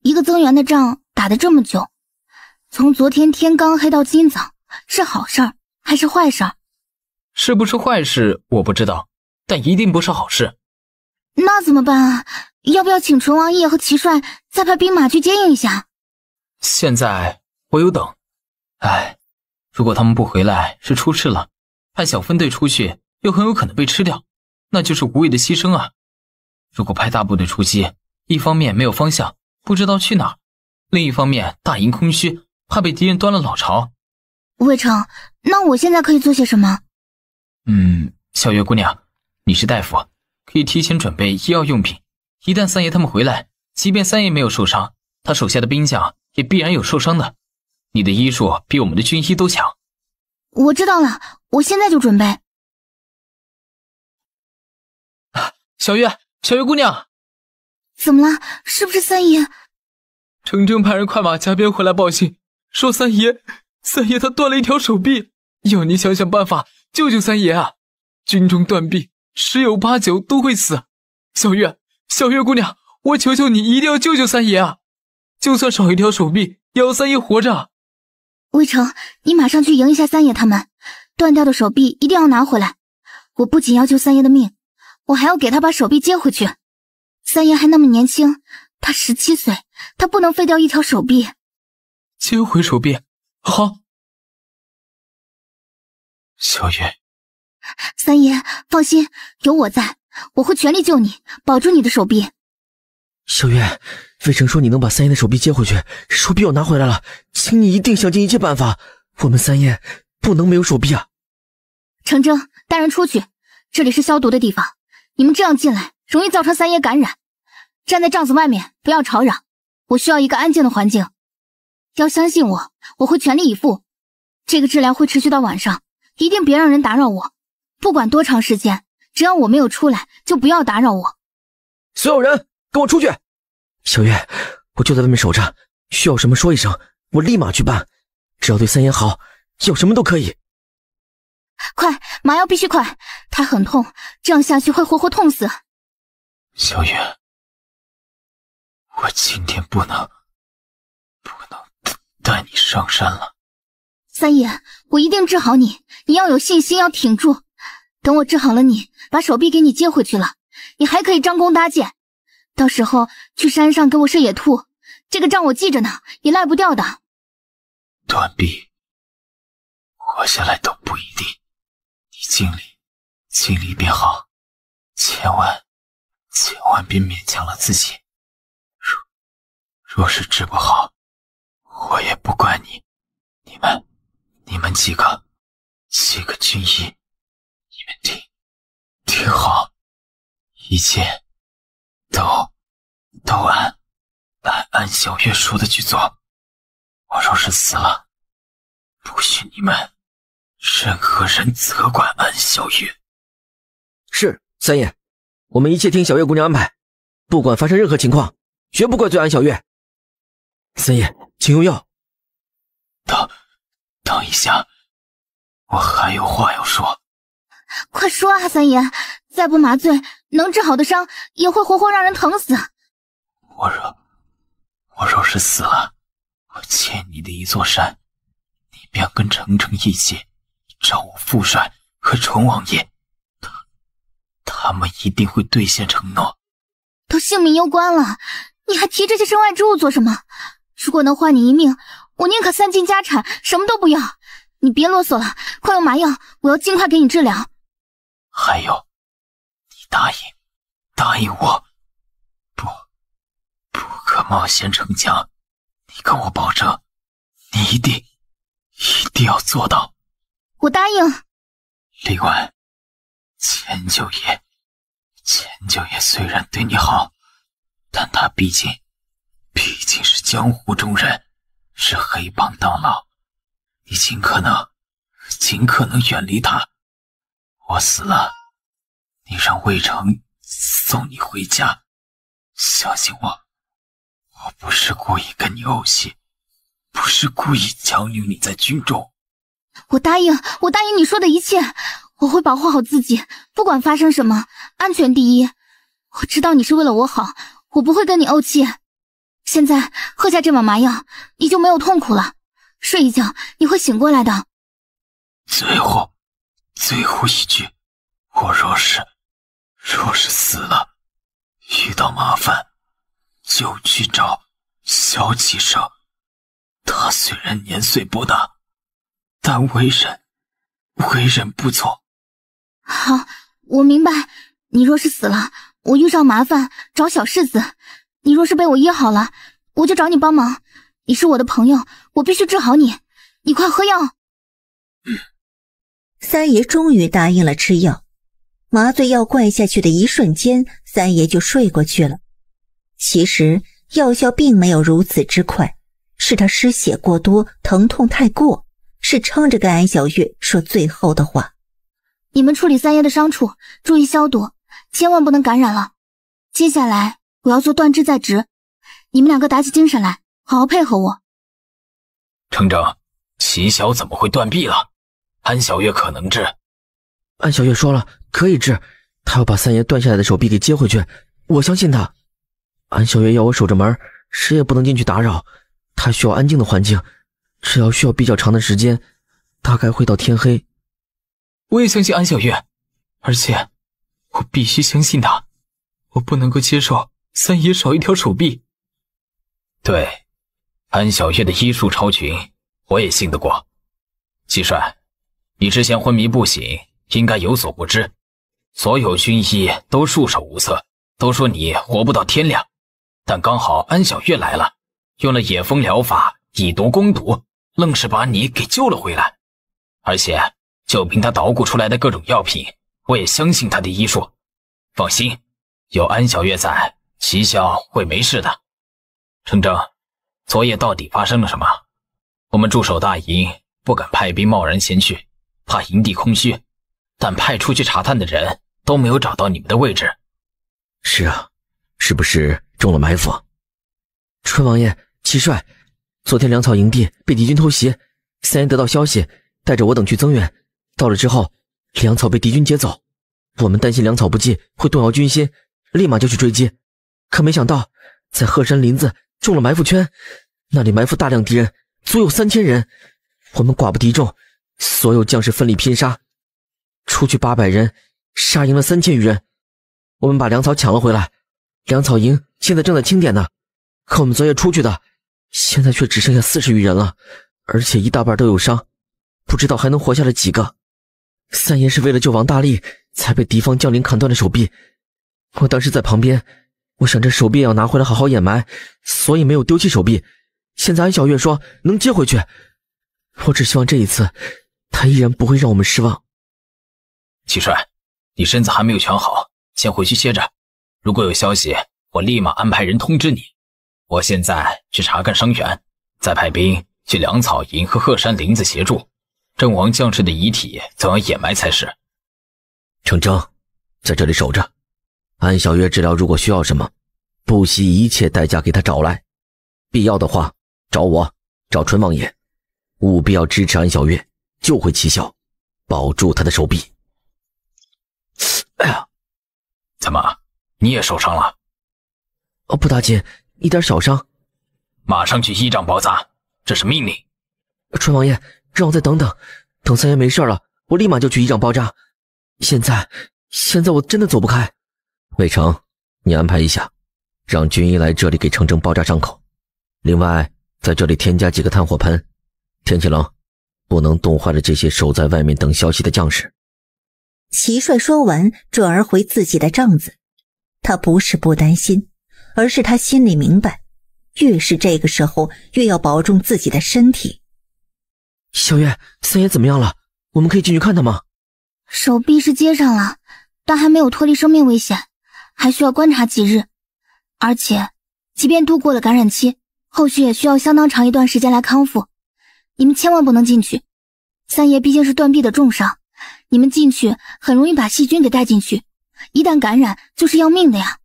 一个增援的仗打的这么久，从昨天天刚黑到今早。是好事还是坏事？是不是坏事我不知道，但一定不是好事。那怎么办啊？要不要请淳王爷和齐帅再派兵马去接应一下？现在我有等。唉，如果他们不回来，是出事了；派小分队出去，又很有可能被吃掉，那就是无谓的牺牲啊。如果派大部队出击，一方面没有方向，不知道去哪儿；另一方面大营空虚，怕被敌人端了老巢。魏成，那我现在可以做些什么？嗯，小月姑娘，你是大夫，可以提前准备医药用品。一旦三爷他们回来，即便三爷没有受伤，他手下的兵将也必然有受伤的。你的医术比我们的军医都强。我知道了，我现在就准备。小月，小月姑娘，怎么了？是不是三爷？程铮派人快马加鞭回来报信，说三爷。三爷他断了一条手臂，要你想想办法救救三爷啊！军中断臂十有八九都会死，小月，小月姑娘，我求求你，一定要救救三爷啊！就算少一条手臂，也要三爷活着。魏成，你马上去迎一下三爷他们，断掉的手臂一定要拿回来。我不仅要救三爷的命，我还要给他把手臂接回去。三爷还那么年轻，他十七岁，他不能废掉一条手臂。接回手臂。好，小月。三爷，放心，有我在，我会全力救你，保住你的手臂。小月，魏成说你能把三爷的手臂接回去，手臂我拿回来了，请你一定想尽一切办法，我们三爷不能没有手臂啊！程铮，带人出去，这里是消毒的地方，你们这样进来容易造成三爷感染。站在帐子外面，不要吵嚷，我需要一个安静的环境。要相信我，我会全力以赴。这个治疗会持续到晚上，一定别让人打扰我。不管多长时间，只要我没有出来，就不要打扰我。所有人跟我出去。小月，我就在外面守着，需要什么说一声，我立马去办。只要对三爷好，要什么都可以。快，麻药必须快，他很痛，这样下去会活活痛死。小月，我今天不能。带你上山了，三爷，我一定治好你。你要有信心，要挺住。等我治好了你，把手臂给你接回去了，你还可以张弓搭箭。到时候去山上给我射野兔，这个账我记着呢，也赖不掉的。断臂，活下来都不一定。你尽力，尽力便好，千万千万别勉强了自己。若若是治不好。我也不怪你，你们，你们几个，几个军医，你们听，听好，一切，都，都按，按按小月说的去做。我若是死了，不许你们，任何人责怪安小月。是三爷，我们一切听小月姑娘安排，不管发生任何情况，绝不怪罪安小月。三爷，请用药。等，等一下，我还有话要说。快说啊，三爷！再不麻醉，能治好的伤也会活活让人疼死。我若，我若是死了，我欠你的一座山，你便跟程程一起找我父帅和程王爷。他，他们一定会兑现承诺。都性命攸关了，你还提这些身外之物做什么？如果能换你一命，我宁可三尽家产什么都不要。你别啰嗦了，快用麻药，我要尽快给你治疗。还有，你答应，答应我，不，不可冒险逞强。你跟我保证，你一定一定要做到。我答应。李官，钱九爷，钱九爷虽然对你好，但他毕竟，毕竟是。江湖中人，是黑帮大佬。你尽可能，尽可能远离他。我死了，你让魏成送你回家。相信我，我不是故意跟你怄气，不是故意强留你在军中。我答应，我答应你说的一切。我会保护好自己，不管发生什么，安全第一。我知道你是为了我好，我不会跟你怄气。现在喝下这碗麻药，你就没有痛苦了。睡一觉，你会醒过来的。最后，最后一句，我若是，若是死了，遇到麻烦，就去找小启生。他虽然年岁不大，但为人，为人不错。好，我明白。你若是死了，我遇上麻烦找小世子。你若是被我医好了，我就找你帮忙。你是我的朋友，我必须治好你。你快喝药。三爷终于答应了吃药。麻醉药灌下去的一瞬间，三爷就睡过去了。其实药效并没有如此之快，是他失血过多，疼痛太过，是撑着跟安小月说最后的话。你们处理三爷的伤处，注意消毒，千万不能感染了。接下来。我要做断肢再植，你们两个打起精神来，好好配合我。程长，齐晓怎么会断臂了？安小月可能治。安小月说了，可以治。她要把三爷断下来的手臂给接回去。我相信她。安小月要我守着门，谁也不能进去打扰。她需要安静的环境。只要需要比较长的时间，大概会到天黑。我也相信安小月，而且我必须相信她。我不能够接受。三爷少一条手臂。对，安小月的医术超群，我也信得过。季帅，你之前昏迷不醒，应该有所不知，所有军医都束手无策，都说你活不到天亮。但刚好安小月来了，用了野蜂疗法，以毒攻毒，愣是把你给救了回来。而且，就凭他捣鼓出来的各种药品，我也相信他的医术。放心，有安小月在。齐霄会没事的，程铮，昨夜到底发生了什么？我们驻守大营，不敢派兵贸然前去，怕营地空虚。但派出去查探的人都没有找到你们的位置。是啊，是不是中了埋伏？春王爷、齐帅，昨天粮草营地被敌军偷袭，三爷得到消息，带着我等去增援。到了之后，粮草被敌军劫走，我们担心粮草不济会动摇军心，立马就去追击。可没想到，在鹤山林子中了埋伏圈，那里埋伏大量敌人，足有三千人。我们寡不敌众，所有将士奋力拼杀，出去八百人，杀赢了三千余人。我们把粮草抢了回来，粮草营现在正在清点呢。可我们昨夜出去的，现在却只剩下四十余人了，而且一大半都有伤，不知道还能活下来几个。三爷是为了救王大力，才被敌方将领砍断了手臂。我当时在旁边。我想这手臂要拿回来好好掩埋，所以没有丢弃手臂。现在安小月说能接回去，我只希望这一次，他依然不会让我们失望。齐帅，你身子还没有全好，先回去歇着。如果有消息，我立马安排人通知你。我现在去查看伤员，再派兵去粮草营和鹤山林子协助。阵亡将士的遗体，总要掩埋才是。程铮，在这里守着。安小月治疗，如果需要什么，不惜一切代价给她找来。必要的话，找我，找春王爷，务必要支持安小月，就会起效，保住她的手臂。哎呀，怎么你也受伤了？哦，不打紧，一点小伤。马上去医帐包扎，这是命令。春王爷，让我再等等，等三爷没事了，我立马就去医帐包扎。现在，现在我真的走不开。魏成，你安排一下，让军医来这里给程铮包扎伤口。另外，在这里添加几个炭火盆，天气冷，不能冻坏了这些守在外面等消息的将士。齐帅说完，转而回自己的帐子。他不是不担心，而是他心里明白，越是这个时候，越要保重自己的身体。小月，三爷怎么样了？我们可以进去看他吗？手臂是接上了，但还没有脱离生命危险。还需要观察几日，而且，即便度过了感染期，后续也需要相当长一段时间来康复。你们千万不能进去。三爷毕竟是断臂的重伤，你们进去很容易把细菌给带进去，一旦感染就是要命的呀！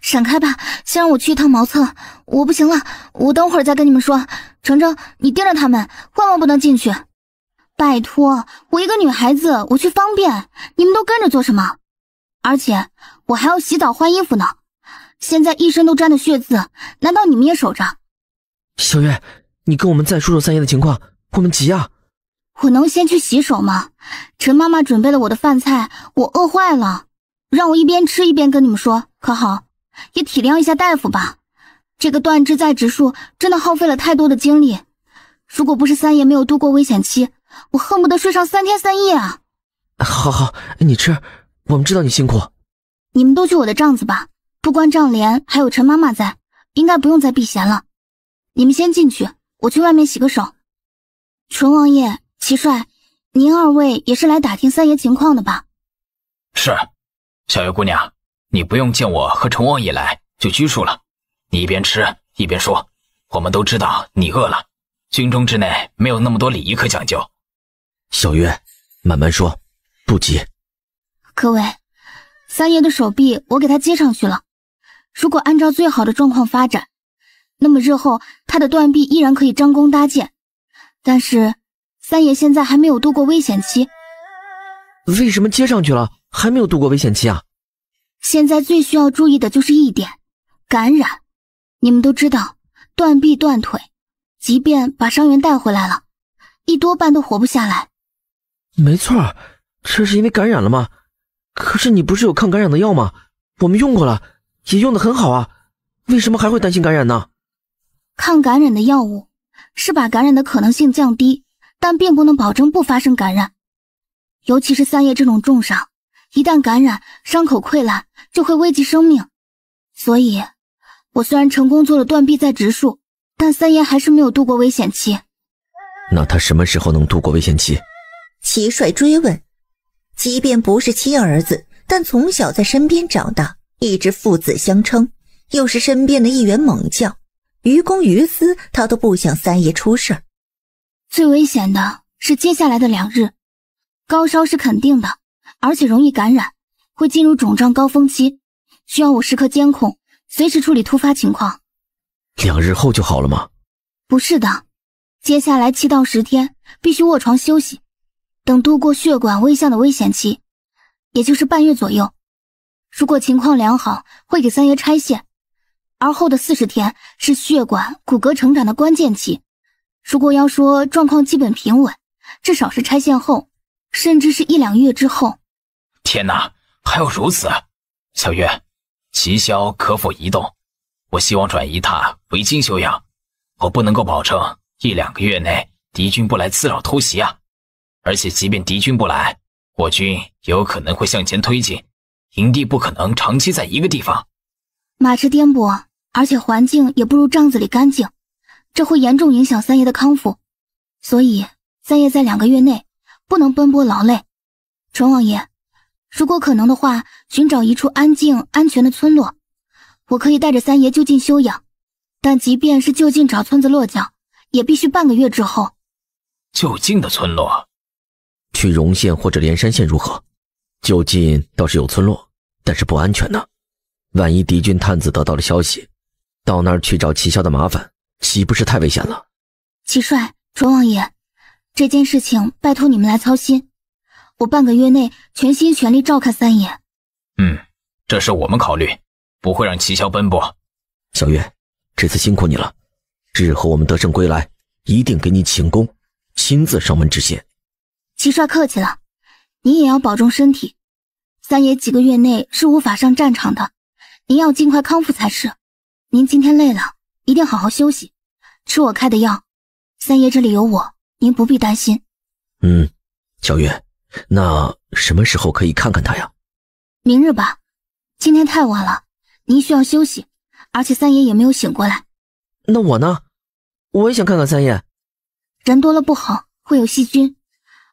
闪开吧，先让我去一趟茅厕，我不行了，我等会儿再跟你们说。程程，你盯着他们，万万不能进去。拜托，我一个女孩子我去方便，你们都跟着做什么？而且。我还要洗澡换衣服呢，现在一身都沾的血渍，难道你们也守着？小月，你跟我们再说说三爷的情况，我们急啊！我能先去洗手吗？陈妈妈准备了我的饭菜，我饿坏了，让我一边吃一边跟你们说，可好？也体谅一下大夫吧，这个断肢再植术真的耗费了太多的精力，如果不是三爷没有度过危险期，我恨不得睡上三天三夜啊！好好，你吃，我们知道你辛苦。你们都去我的帐子吧，不关帐帘，还有陈妈妈在，应该不用再避嫌了。你们先进去，我去外面洗个手。淳王爷、齐帅，您二位也是来打听三爷情况的吧？是，小月姑娘，你不用见我和淳王爷来就拘束了。你一边吃一边说，我们都知道你饿了。军中之内没有那么多礼仪可讲究。小月，慢慢说，不急。各位。三爷的手臂我给他接上去了，如果按照最好的状况发展，那么日后他的断臂依然可以张弓搭箭。但是三爷现在还没有度过危险期。为什么接上去了还没有度过危险期啊？现在最需要注意的就是一点，感染。你们都知道，断臂断腿，即便把伤员带回来了，一多半都活不下来。没错，这是因为感染了吗？可是你不是有抗感染的药吗？我们用过了，也用的很好啊，为什么还会担心感染呢？抗感染的药物是把感染的可能性降低，但并不能保证不发生感染。尤其是三爷这种重伤，一旦感染，伤口溃烂就会危及生命。所以，我虽然成功做了断臂再植术，但三爷还是没有度过危险期。那他什么时候能度过危险期？齐帅追问。即便不是亲儿子，但从小在身边长大，一直父子相称，又是身边的一员猛将，于公于私，他都不想三爷出事儿。最危险的是接下来的两日，高烧是肯定的，而且容易感染，会进入肿胀高峰期，需要我时刻监控，随时处理突发情况。两日后就好了吗？不是的，接下来七到十天必须卧床休息。等度过血管危象的危险期，也就是半月左右，如果情况良好，会给三爷拆线。而后的四十天是血管骨骼成长的关键期，如果要说状况基本平稳，至少是拆线后，甚至是一两月之后。天哪，还有如此？小月，齐霄可否移动？我希望转移他围京休养。我不能够保证一两个月内敌军不来滋扰偷袭啊。而且，即便敌军不来，我军有可能会向前推进，营地不可能长期在一个地方。马车颠簸，而且环境也不如帐子里干净，这会严重影响三爷的康复。所以，三爷在两个月内不能奔波劳累。淳王爷，如果可能的话，寻找一处安静、安全的村落，我可以带着三爷就近休养。但即便是就近找村子落脚，也必须半个月之后。就近的村落。去荣县或者连山县如何？就近倒是有村落，但是不安全呢。万一敌军探子得到了消息，到那儿去找齐潇的麻烦，岂不是太危险了？齐帅、卓王爷，这件事情拜托你们来操心，我半个月内全心全力照看三爷。嗯，这事我们考虑，不会让齐潇奔波。小月，这次辛苦你了。日后我们得胜归来，一定给你请功，亲自上门致谢。齐帅客气了，您也要保重身体。三爷几个月内是无法上战场的，您要尽快康复才是。您今天累了，一定好好休息，吃我开的药。三爷这里有我，您不必担心。嗯，小月，那什么时候可以看看他呀？明日吧，今天太晚了，您需要休息，而且三爷也没有醒过来。那我呢？我也想看看三爷。人多了不好，会有细菌。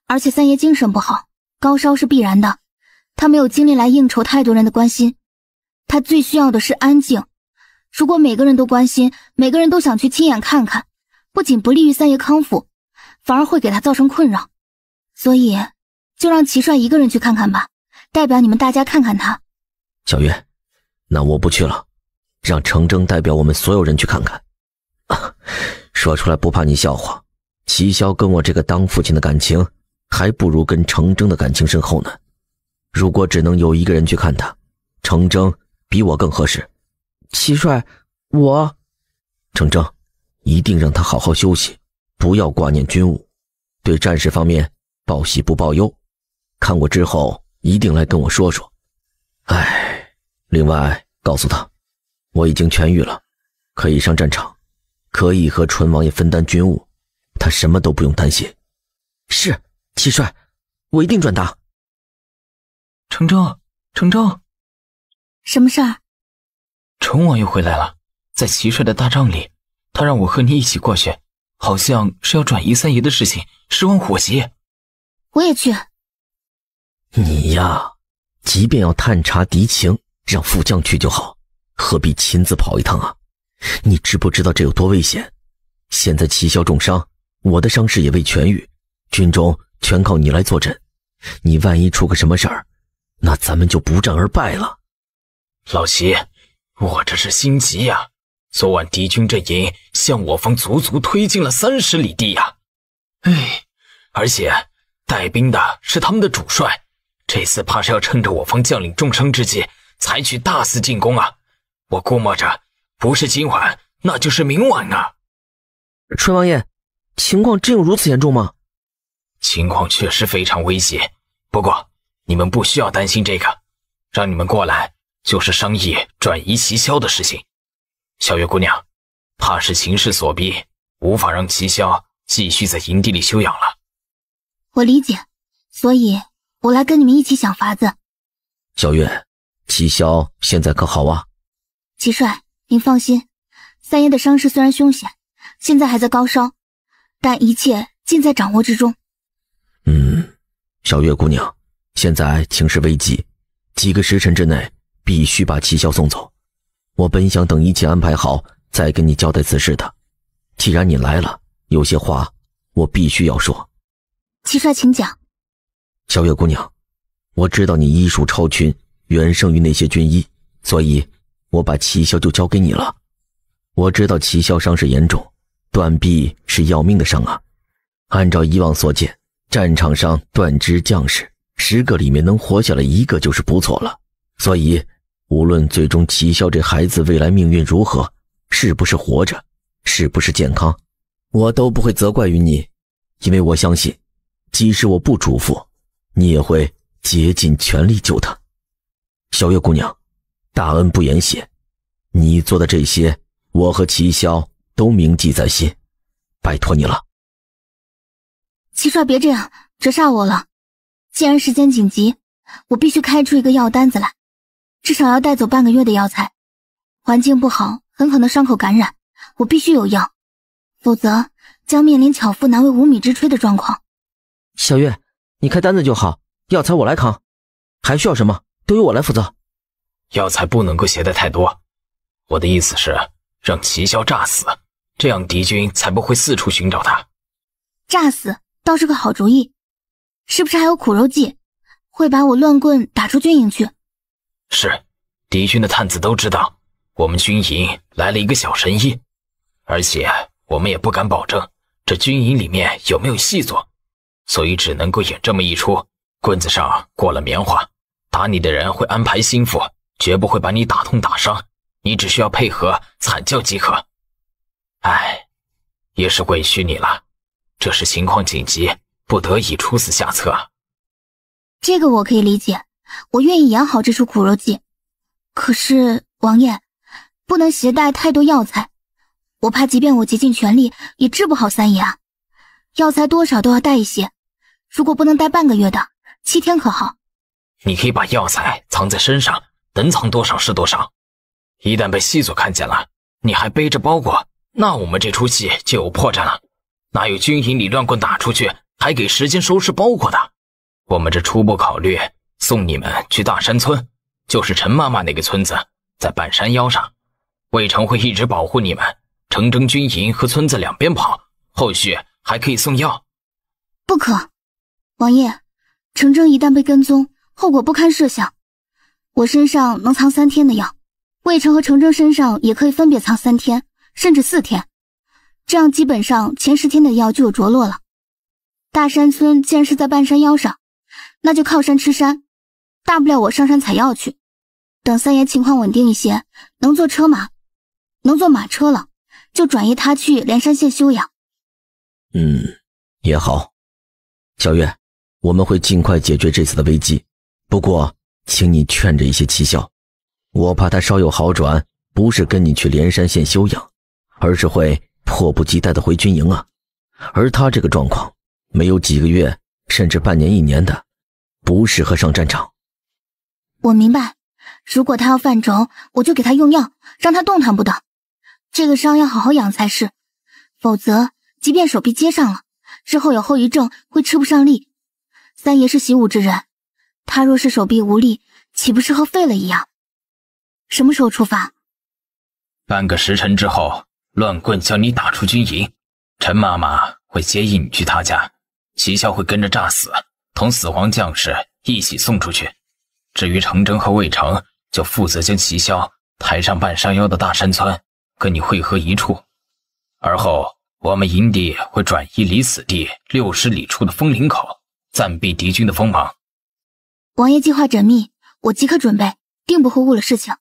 而且三爷精神不好，高烧是必然的，他没有精力来应酬太多人的关心，他最需要的是安静。如果每个人都关心，每个人都想去亲眼看看，不仅不利于三爷康复，反而会给他造成困扰。所以，就让齐帅一个人去看看吧，代表你们大家看看他。小月，那我不去了，让程铮代表我们所有人去看看。说出来不怕你笑话，齐潇跟我这个当父亲的感情。还不如跟程铮的感情深厚呢。如果只能有一个人去看他，程铮比我更合适。齐帅，我，程铮，一定让他好好休息，不要挂念军务，对战事方面报喜不报忧。看过之后一定来跟我说说。唉，另外告诉他，我已经痊愈了，可以上战场，可以和淳王爷分担军务，他什么都不用担心。是。蟋帅，我一定转达。成昭，成昭，什么事儿？成王又回来了，在齐帅的大帐里，他让我和你一起过去，好像是要转移三爷的事情，十万火急。我也去。你呀，即便要探查敌情，让副将去就好，何必亲自跑一趟啊？你知不知道这有多危险？现在齐潇重伤，我的伤势也未痊愈，军中。全靠你来坐镇，你万一出个什么事儿，那咱们就不战而败了。老齐，我这是心急呀！昨晚敌军阵营向我方足足推进了三十里地呀！哎，而且带兵的是他们的主帅，这次怕是要趁着我方将领重伤之际，采取大肆进攻啊！我估摸着不是今晚，那就是明晚啊！春王爷，情况真有如此严重吗？情况确实非常危险，不过你们不需要担心这个。让你们过来就是商议转移齐霄的事情。小月姑娘，怕是形势所逼，无法让齐霄继续在营地里休养了。我理解，所以我来跟你们一起想法子。小月，齐霄现在可好啊？齐帅，您放心，三爷的伤势虽然凶险，现在还在高烧，但一切尽在掌握之中。嗯，小月姑娘，现在情势危急，几个时辰之内必须把齐潇送走。我本想等一切安排好再跟你交代此事的，既然你来了，有些话我必须要说。齐帅，请讲。小月姑娘，我知道你医术超群，远胜于那些军医，所以我把齐潇就交给你了。我知道齐潇伤势严重，断臂是要命的伤啊。按照以往所见。战场上断肢将士，十个里面能活下来一个就是不错了。所以，无论最终齐霄这孩子未来命运如何，是不是活着，是不是健康，我都不会责怪于你，因为我相信，即使我不嘱咐，你也会竭尽全力救他。小月姑娘，大恩不言谢，你做的这些，我和齐霄都铭记在心，拜托你了。齐帅，别这样，折煞我了。既然时间紧急，我必须开出一个药单子来，至少要带走半个月的药材。环境不好，很可能伤口感染，我必须有药，否则将面临巧妇难为无米之炊的状况。小月，你开单子就好，药材我来扛，还需要什么，都由我来负责。药材不能够携带太多，我的意思是让齐霄炸死，这样敌军才不会四处寻找他。炸死。倒是个好主意，是不是还有苦肉计，会把我乱棍打出军营去？是，敌军的探子都知道我们军营来了一个小神医，而且我们也不敢保证这军营里面有没有细作，所以只能够演这么一出。棍子上裹了棉花，打你的人会安排心腹，绝不会把你打痛打伤，你只需要配合惨叫即可。唉，也是委屈你了。这是情况紧急，不得已出此下策。这个我可以理解，我愿意演好这出苦肉计。可是王爷，不能携带太多药材，我怕即便我竭尽全力，也治不好三爷啊。药材多少都要带一些，如果不能带半个月的，七天可好？你可以把药材藏在身上，能藏多少是多少。一旦被细作看见了，你还背着包裹，那我们这出戏就有破绽了。哪有军营里乱棍打出去，还给时间收拾包裹的？我们这初步考虑送你们去大山村，就是陈妈妈那个村子，在半山腰上。魏成会一直保护你们，程铮军营和村子两边跑，后续还可以送药。不可，王爷，程铮一旦被跟踪，后果不堪设想。我身上能藏三天的药，魏成和程铮身上也可以分别藏三天，甚至四天。这样基本上前十天的药就有着落了。大山村既然是在半山腰上，那就靠山吃山，大不了我上山采药去。等三爷情况稳定一些，能坐车马，能坐马车了，就转移他去连山县休养。嗯，也好。小月，我们会尽快解决这次的危机。不过，请你劝着一些奇效，我怕他稍有好转，不是跟你去连山县休养，而是会。迫不及待的回军营啊，而他这个状况，没有几个月甚至半年一年的，不适合上战场。我明白，如果他要犯轴，我就给他用药，让他动弹不得。这个伤要好好养才是，否则，即便手臂接上了，之后有后遗症会吃不上力。三爷是习武之人，他若是手臂无力，岂不是和废了一样？什么时候出发？半个时辰之后。乱棍将你打出军营，陈妈妈会接应你去他家，齐霄会跟着炸死，同死皇将士一起送出去。至于程征和魏成，就负责将齐霄抬上半山腰的大山村，跟你汇合一处。而后，我们营地会转移离此地六十里处的风林口，暂避敌军的锋芒。王爷计划缜密，我即刻准备，定不会误了事情。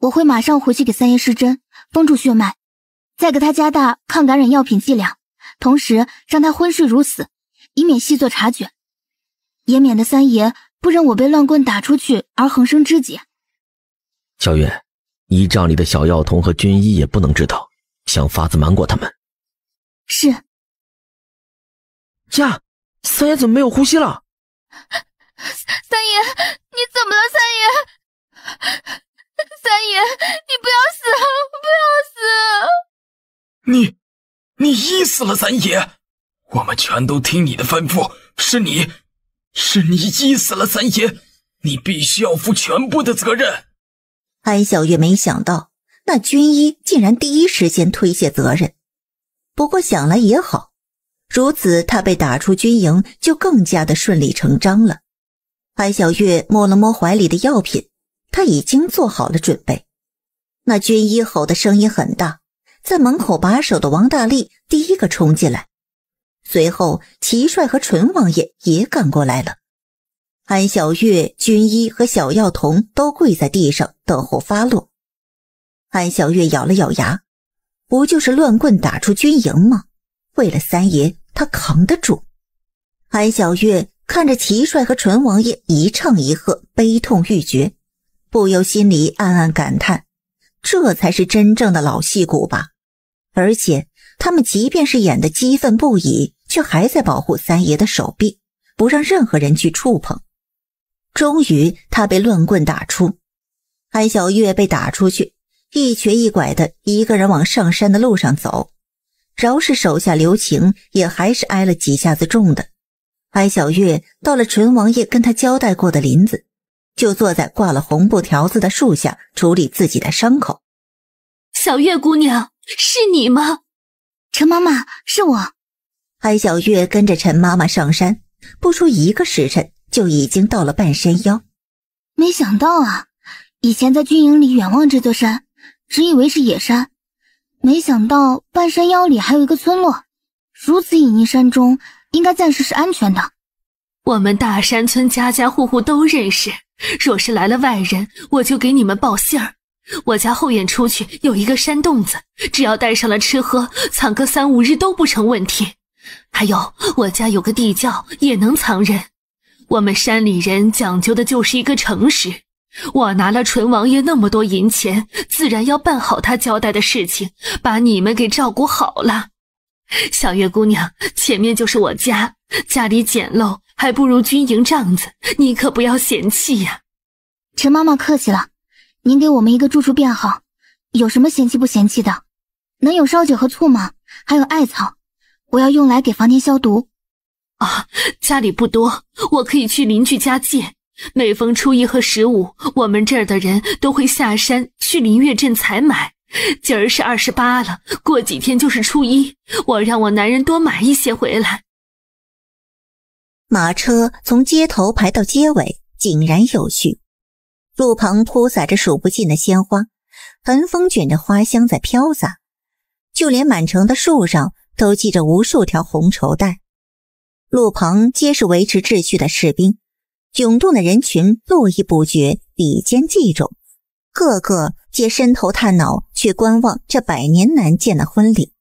我会马上回去给三爷施针，封住血脉。再给他加大抗感染药品剂量，同时让他昏睡如死，以免细作察觉，也免得三爷不认我被乱棍打出去而横生枝节。小月，依仗里的小药童和军医也不能知道，想法子瞒过他们。是。呀，三爷怎么没有呼吸了？三爷，你怎么了？三爷，三爷，你不要死啊！不要死！你，你医死了三爷，我们全都听你的吩咐。是你，是你医死了三爷，你必须要负全部的责任。安小月没想到，那军医竟然第一时间推卸责任。不过想来也好，如此他被打出军营就更加的顺理成章了。安小月摸了摸怀里的药品，他已经做好了准备。那军医吼的声音很大。在门口把守的王大力第一个冲进来，随后齐帅和淳王爷也赶过来了。安小月、军医和小药童都跪在地上等候发落。安小月咬了咬牙，不就是乱棍打出军营吗？为了三爷，他扛得住。安小月看着齐帅和淳王爷一唱一和，悲痛欲绝，不由心里暗暗感叹。这才是真正的老戏骨吧，而且他们即便是演的激愤不已，却还在保护三爷的手臂，不让任何人去触碰。终于，他被乱棍打出，安小月被打出去，一瘸一拐的，一个人往上山的路上走。饶是手下留情，也还是挨了几下子重的。安小月到了纯王爷跟他交代过的林子。就坐在挂了红布条子的树下处理自己的伤口。小月姑娘，是你吗？陈妈妈，是我。安小月跟着陈妈妈上山，不出一个时辰就已经到了半山腰。没想到啊，以前在军营里远望这座山，只以为是野山，没想到半山腰里还有一个村落。如此隐匿山中，应该暂时是安全的。我们大山村家家户户都认识，若是来了外人，我就给你们报信儿。我家后院出去有一个山洞子，只要带上了吃喝，藏个三五日都不成问题。还有我家有个地窖，也能藏人。我们山里人讲究的就是一个诚实。我拿了纯王爷那么多银钱，自然要办好他交代的事情，把你们给照顾好了。小月姑娘，前面就是我家，家里简陋。还不如军营帐子，你可不要嫌弃呀。陈妈妈客气了，您给我们一个住处便好，有什么嫌弃不嫌弃的？能有烧酒和醋吗？还有艾草，我要用来给房间消毒。啊，家里不多，我可以去邻居家借。每逢初一和十五，我们这儿的人都会下山去林月镇采买。今儿是二十八了，过几天就是初一，我让我男人多买一些回来。马车从街头排到街尾，井然有序。路旁铺洒着数不尽的鲜花，寒风卷着花香在飘洒。就连满城的树上都系着无数条红绸带。路旁皆是维持秩序的士兵，涌动的人群络绎不绝，比肩继踵，个个皆伸头探脑去观望这百年难见的婚礼。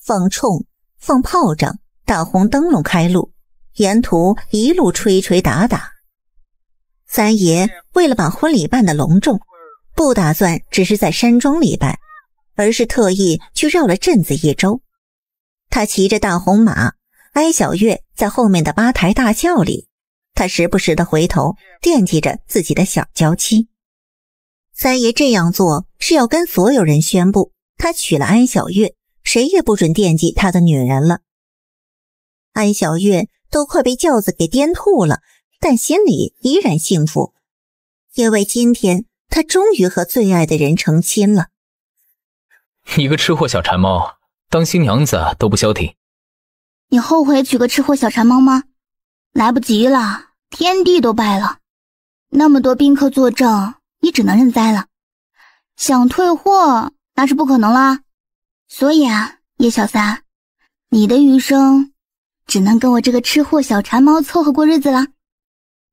放铳、放炮仗、打红灯笼开路。沿途一路吹吹打打，三爷为了把婚礼办得隆重，不打算只是在山庄里办，而是特意去绕了镇子一周。他骑着大红马，安小月在后面的八抬大轿里，他时不时的回头惦记着自己的小娇妻。三爷这样做是要跟所有人宣布，他娶了安小月，谁也不准惦记他的女人了。安小月。都快被轿子给颠吐了，但心里依然幸福，因为今天他终于和最爱的人成亲了。你个吃货小馋猫，当新娘子都不消停。你后悔娶个吃货小馋猫吗？来不及了，天地都拜了，那么多宾客作证，你只能认栽了。想退货那是不可能了，所以啊，叶小三，你的余生。只能跟我这个吃货小馋猫凑合过日子了。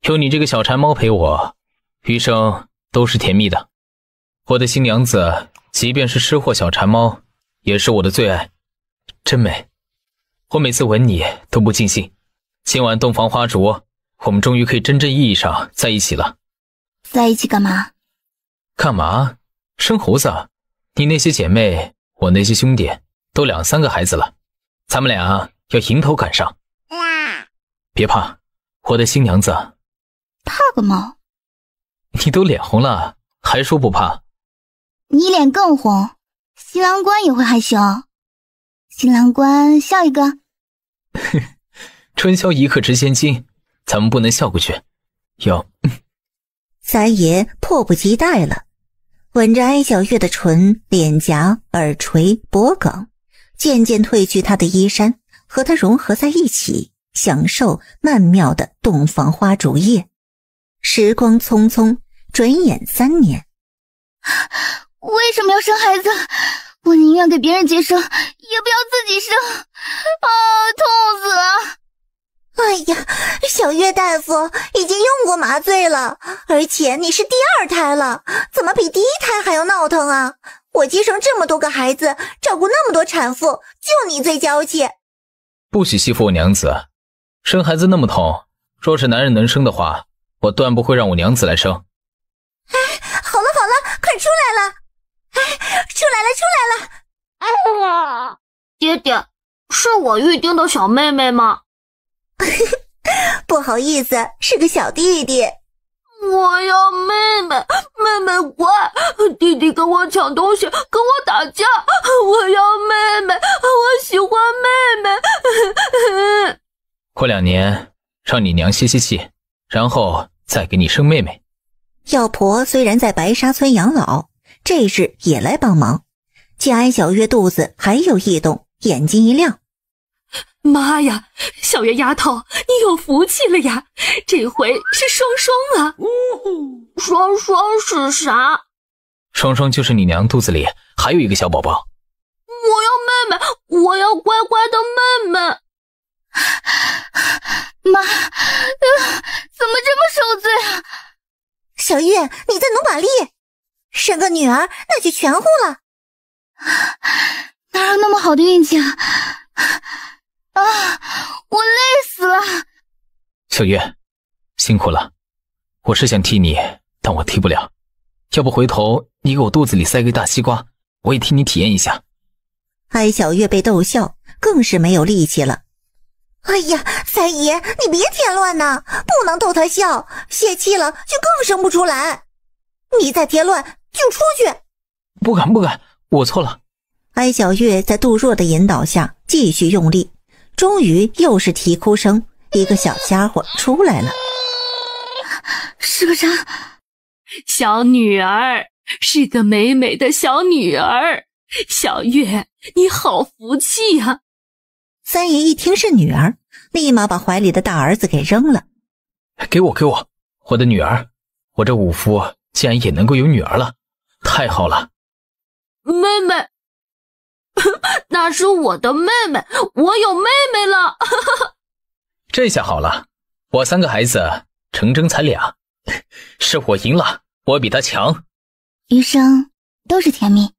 有你这个小馋猫陪我，余生都是甜蜜的。我的新娘子，即便是吃货小馋猫，也是我的最爱。真美，我每次吻你都不尽兴。今晚洞房花烛，我们终于可以真正意义上在一起了。在一起干嘛？干嘛生猴子？你那些姐妹，我那些兄弟，都两三个孩子了，咱们俩。要迎头赶上，别怕，我的新娘子。怕个毛！你都脸红了，还说不怕？你脸更红，新郎官也会害羞。新郎官笑一个。春宵一刻值千金，咱们不能笑过去。有三爷迫不及待了，吻着艾小月的唇、脸颊、耳垂、脖梗，渐渐褪去她的衣衫。和他融合在一起，享受曼妙的洞房花烛夜。时光匆匆，转眼三年。为什么要生孩子？我宁愿给别人接生，也不要自己生。啊，痛死了！哎呀，小月大夫已经用过麻醉了，而且你是第二胎了，怎么比第一胎还要闹腾啊？我接生这么多个孩子，照顾那么多产妇，就你最娇气。不许欺负我娘子！生孩子那么痛，若是男人能生的话，我断不会让我娘子来生。哎，好了好了，快出来了！哎，出来了出来了！哎呀，爹爹，是我预定的小妹妹吗？不好意思，是个小弟弟。我要妹妹，妹妹乖，弟弟跟我抢东西，跟我打架。我要妹妹，我喜欢妹妹。过两年，让你娘歇歇气，然后再给你生妹妹。药婆虽然在白沙村养老，这日也来帮忙，见安小月肚子还有异动，眼睛一亮。妈呀，小月丫头，你有福气了呀！这回是双双啊！呜呼，双双是啥？双双就是你娘肚子里还有一个小宝宝。我要妹妹，我要乖乖的妹妹。妈，怎么这么受罪啊？小月，你再努把力，生个女儿那就全乎了。哪有那么好的运气啊？啊！我累死了，小月，辛苦了。我是想替你，但我替不了。要不回头你给我肚子里塞个大西瓜，我也替你体验一下。安小月被逗笑，更是没有力气了。哎呀，三爷，你别添乱呐！不能逗他笑，泄气了就更生不出来。你再添乱就出去。不敢不敢，我错了。安小月在杜若的引导下继续用力。终于又是啼哭声，一个小家伙出来了，是个啥？小女儿，是个美美的小女儿，小月你好福气啊！三爷一听是女儿，立马把怀里的大儿子给扔了，给我给我，我的女儿，我这武夫竟然也能够有女儿了，太好了！妹妹。那是我的妹妹，我有妹妹了。这下好了，我三个孩子，成争才俩，是我赢了，我比他强，余生都是甜蜜。